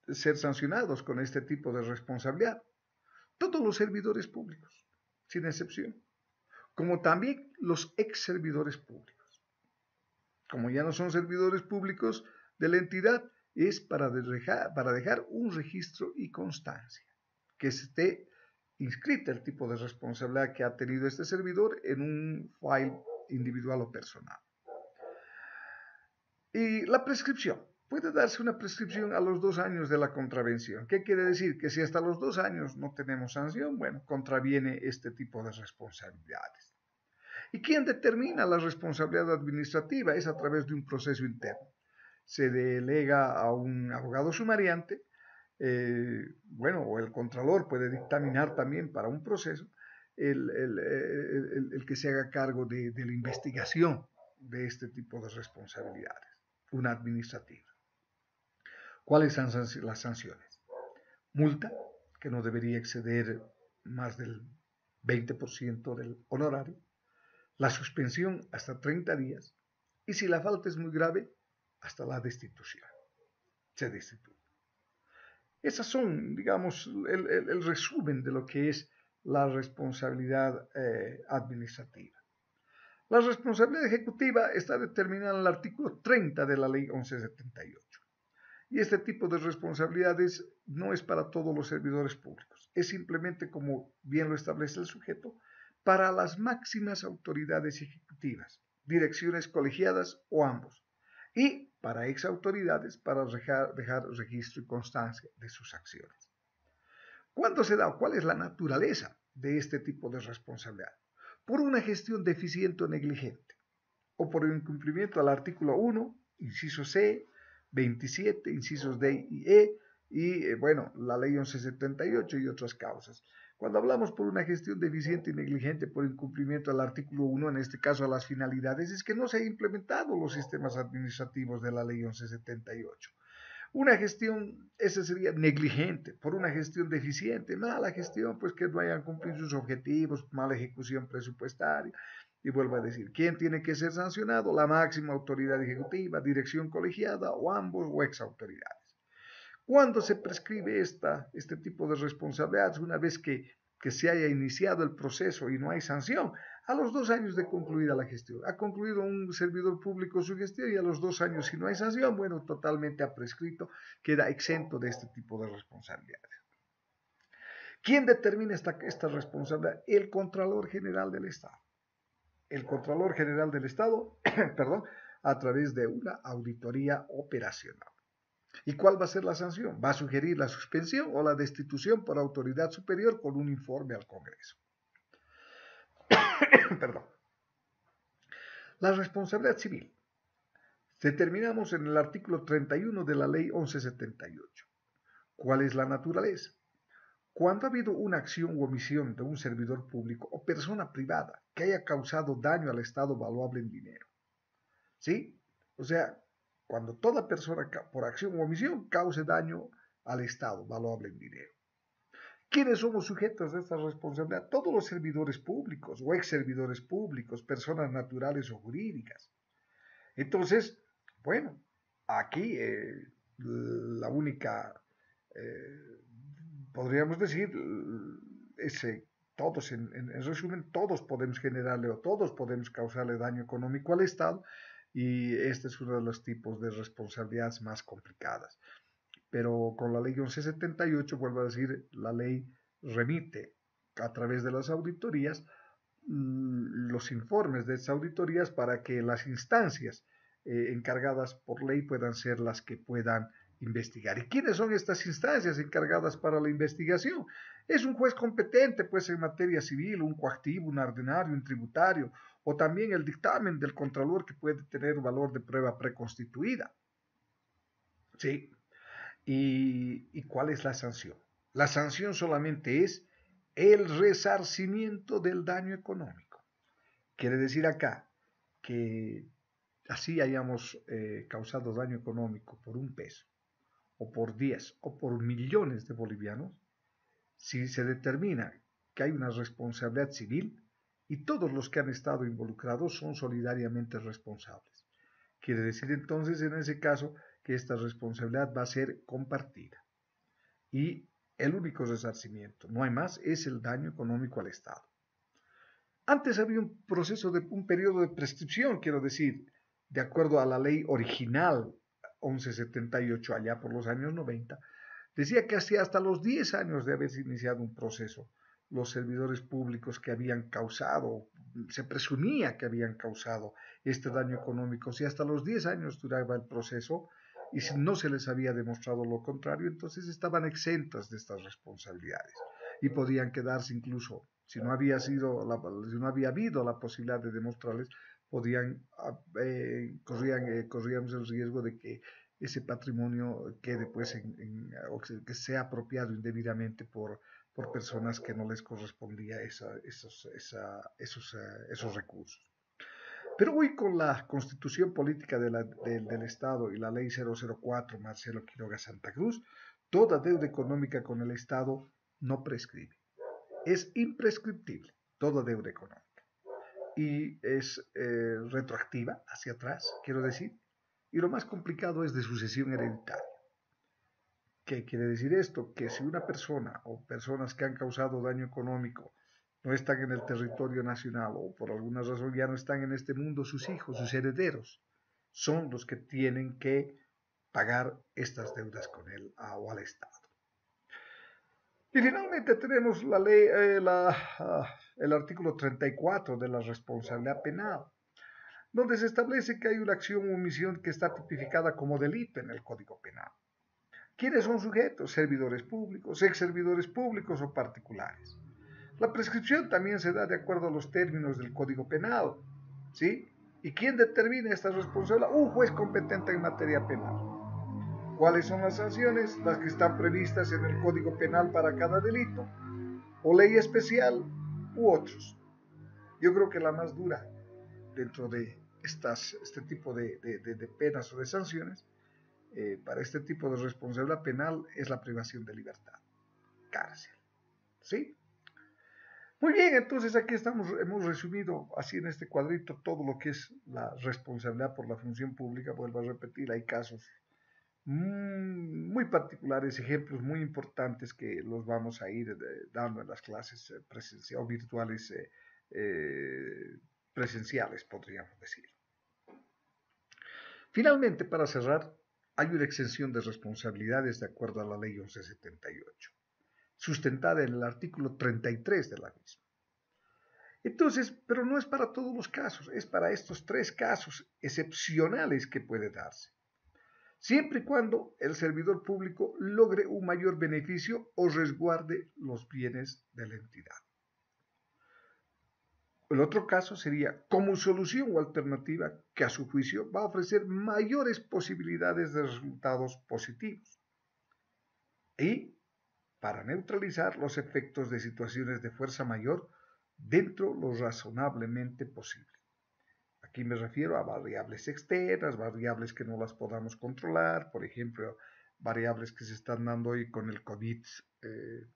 ser sancionados con este tipo de responsabilidad? Todos los servidores públicos sin excepción, como también los ex servidores públicos. Como ya no son servidores públicos de la entidad, es para dejar, para dejar un registro y constancia, que esté inscrita el tipo de responsabilidad que ha tenido este servidor en un file individual o personal. Y la prescripción puede darse una prescripción a los dos años de la contravención. ¿Qué quiere decir? Que si hasta los dos años no tenemos sanción, bueno, contraviene este tipo de responsabilidades. ¿Y quién determina la responsabilidad administrativa? Es a través de un proceso interno. Se delega a un abogado sumariante, eh, bueno, o el contralor puede dictaminar también para un proceso eh, el, que se haga cargo de, de la investigación de este tipo de responsabilidades, una administrativa. ¿Cuáles son las sanciones? Multa, que no debería exceder más del 20% del honorario. La suspensión hasta 30 días. Y si la falta es muy grave, hasta la destitución. Se destituye. Esas son, digamos, el, resumen de lo que es la responsabilidad eh, administrativa. La responsabilidad ejecutiva está determinada en el artículo 30 de la ley 1178. Y este tipo de responsabilidades no es para todos los servidores públicos, es simplemente, como bien lo establece el sujeto, para las máximas autoridades ejecutivas, direcciones colegiadas o ambos, y para ex autoridades para dejar, registro y constancia de sus acciones. ¿Cuándo se da o cuál es la naturaleza de este tipo de responsabilidad? Por una gestión deficiente o negligente, o por incumplimiento al artículo 1, inciso C, 27, incisos D y E, y eh, bueno, la ley 1178 y otras causas. Cuando hablamos por una gestión deficiente y negligente por incumplimiento al artículo 1, en este caso a las finalidades, es que no se han implementado los sistemas administrativos de la ley 1178. Una gestión, esa sería negligente, por una gestión deficiente, mala gestión, pues que no hayan cumplido sus objetivos, mala ejecución presupuestaria, y vuelvo a decir, ¿quién tiene que ser sancionado? La máxima autoridad ejecutiva, dirección colegiada o ambos o ex autoridades. ¿Cuándo se prescribe esta, este tipo de responsabilidades? Una vez que, se haya iniciado el proceso y no hay sanción, a los dos años de concluida la gestión. Ha concluido un servidor público su gestión y a los dos años, si no hay sanción, bueno, totalmente ha prescrito, queda exento de este tipo de responsabilidades. ¿Quién determina esta, esta responsabilidad? El Contralor General del Estado el Contralor General del Estado, [CLEARS THROAT] perdón, a través de una auditoría operacional. ¿Y cuál va a ser la sanción? Va a sugerir la suspensión o la destitución por autoridad superior con un informe al Congreso. [CLEARS THROAT] Perdón. La responsabilidad civil. Determinamos en el artículo 31 de la ley 1178. ¿Cuál es la naturaleza? Cuando ha habido una acción u omisión de un servidor público o persona privada que haya causado daño al Estado valuable en dinero. ¿Sí? O sea, cuando toda persona por acción u omisión cause daño al Estado valuable en dinero. ¿Quiénes somos sujetos de esta responsabilidad? Todos los servidores públicos o ex servidores públicos, personas naturales o jurídicas. Entonces, bueno, aquí eh, la única eh, podríamos decir, eh, ese, todos, en, resumen, todos podemos generarle o todos podemos causarle daño económico al Estado y este es uno de los tipos de responsabilidades más complicadas. Pero con la ley 1178, vuelvo a decir, la ley remite a través de las auditorías mm, los informes de esas auditorías para que las instancias eh, encargadas por ley puedan ser las que puedan investigar. ¿Y quiénes son estas instancias encargadas para la investigación? Es un juez competente, pues, en materia civil, un coactivo, un ordinario, un tributario, o también el dictamen del contralor que puede tener valor de prueba preconstituida. ¿Sí? ¿Y, cuál es la sanción? La sanción solamente es el resarcimiento del daño económico. Quiere decir acá que así hayamos eh, causado daño económico por un peso o por 10 o por millones de bolivianos, si se determina que hay una responsabilidad civil y todos los que han estado involucrados son solidariamente responsables. Quiere decir entonces en ese caso que esta responsabilidad va a ser compartida. Y el único resarcimiento, no hay más, es el daño económico al Estado. Antes había un proceso de un periodo de prescripción, quiero decir, de acuerdo a la ley original 1178, allá por los años 90, decía que hacía hasta los 10 años de haberse iniciado un proceso, los servidores públicos que habían causado, se presumía que habían causado este daño económico, si hasta los 10 años duraba el proceso y si no se les había demostrado lo contrario, entonces estaban exentas de estas responsabilidades y podían quedarse incluso, si no había, sido si no había habido la posibilidad de demostrarles, podían, ah, eh, corrían, eh, corríamos el riesgo de que ese patrimonio quede pues en, ah, que sea apropiado indebidamente por, por personas que no les correspondía esa, esos, esos, ah, esos recursos. Pero hoy con la constitución política del Estado y la ley 004 Marcelo Quiroga Santa Cruz, toda deuda económica con el Estado no prescribe. Es imprescriptible toda deuda económica y es eh, retroactiva hacia atrás, quiero decir. Y lo más complicado es de sucesión hereditaria. ¿Qué quiere decir esto? Que si una persona o personas que han causado daño económico no están en el territorio nacional o por alguna razón ya no están en este mundo, sus hijos, sus herederos, son los que tienen que pagar estas deudas con él ah, o al Estado. Y finalmente tenemos la ley, eh, ah, el artículo 34 de la responsabilidad penal, donde se establece que hay una acción o omisión que está tipificada como delito en el Código Penal. ¿Quiénes son sujetos? Servidores públicos, ex servidores públicos o particulares. La prescripción también se da de acuerdo a los términos del Código Penal, ¿sí? ¿Y quién determina esta responsabilidad? Un juez competente en materia penal cuáles son las sanciones, las que están previstas en el Código Penal para cada delito, o ley especial, u otros. Yo creo que la más dura dentro de estas, este tipo de, penas o de sanciones eh, para este tipo de responsabilidad penal es la privación de libertad, cárcel. ¿Sí? Muy bien, entonces aquí estamos, hemos resumido así en este cuadrito todo lo que es la responsabilidad por la función pública. Vuelvo a repetir, hay casos Mm, muy particulares, ejemplos muy importantes que los vamos a ir eh, dando en las clases eh, presenciales o virtuales eh, presenciales, podríamos decir. Finalmente, para cerrar, hay una exención de responsabilidades de acuerdo a la ley 1178, sustentada en el artículo 33 de la misma. Entonces, pero no es para todos los casos, es para estos tres casos excepcionales que puede darse siempre y cuando el servidor público logre un mayor beneficio o resguarde los bienes de la entidad. El otro caso sería como solución o alternativa que a su juicio va a ofrecer mayores posibilidades de resultados positivos. Y para neutralizar los efectos de situaciones de fuerza mayor dentro lo razonablemente posible. Aquí me refiero a variables externas, variables que no las podamos controlar, por ejemplo, variables que se están dando hoy con el COVID-19,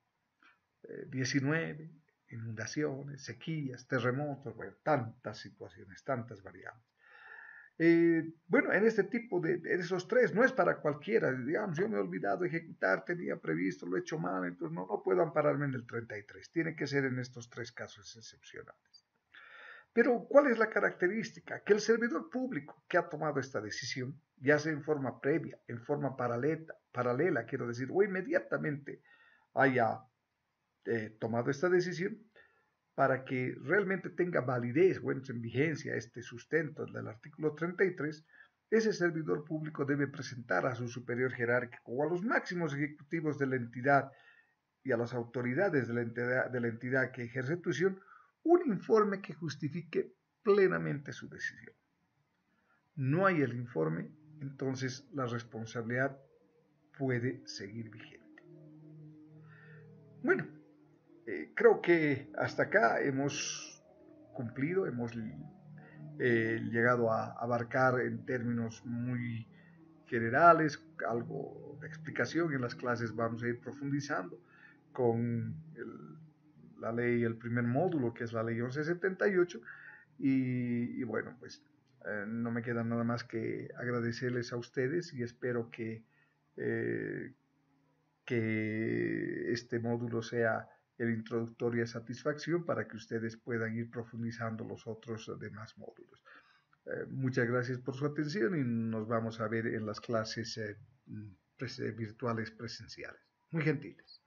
eh, eh, inundaciones, sequías, terremotos, bueno, tantas situaciones, tantas variables. Eh, bueno, en este tipo de, esos tres, no es para cualquiera, digamos, yo me he olvidado de ejecutar, tenía previsto, lo he hecho mal, entonces no, no puedo ampararme en el 33, tiene que ser en estos tres casos excepcionales. Pero, ¿cuál es la característica? Que el servidor público que ha tomado esta decisión, ya sea en forma previa, en forma paralela, paralela quiero decir, o inmediatamente haya eh, tomado esta decisión, para que realmente tenga validez o entre en vigencia este sustento del artículo 33, ese servidor público debe presentar a su superior jerárquico o a los máximos ejecutivos de la entidad y a las autoridades de la entidad, que ejerce tu un informe que justifique plenamente su decisión. No hay el informe, entonces la responsabilidad puede seguir vigente. Bueno, eh, creo que hasta acá hemos cumplido, hemos eh, llegado a abarcar en términos muy generales, algo de explicación. En las clases vamos a ir profundizando con el la ley, el primer módulo, que es la ley 1178. Y, bueno, pues eh, no me queda nada más que agradecerles a ustedes y espero que, eh, este módulo sea el introductorio a satisfacción para que ustedes puedan ir profundizando los otros demás módulos. Eh, muchas gracias por su atención y nos vamos a ver en las clases mm, virtuales presenciales. Muy gentiles.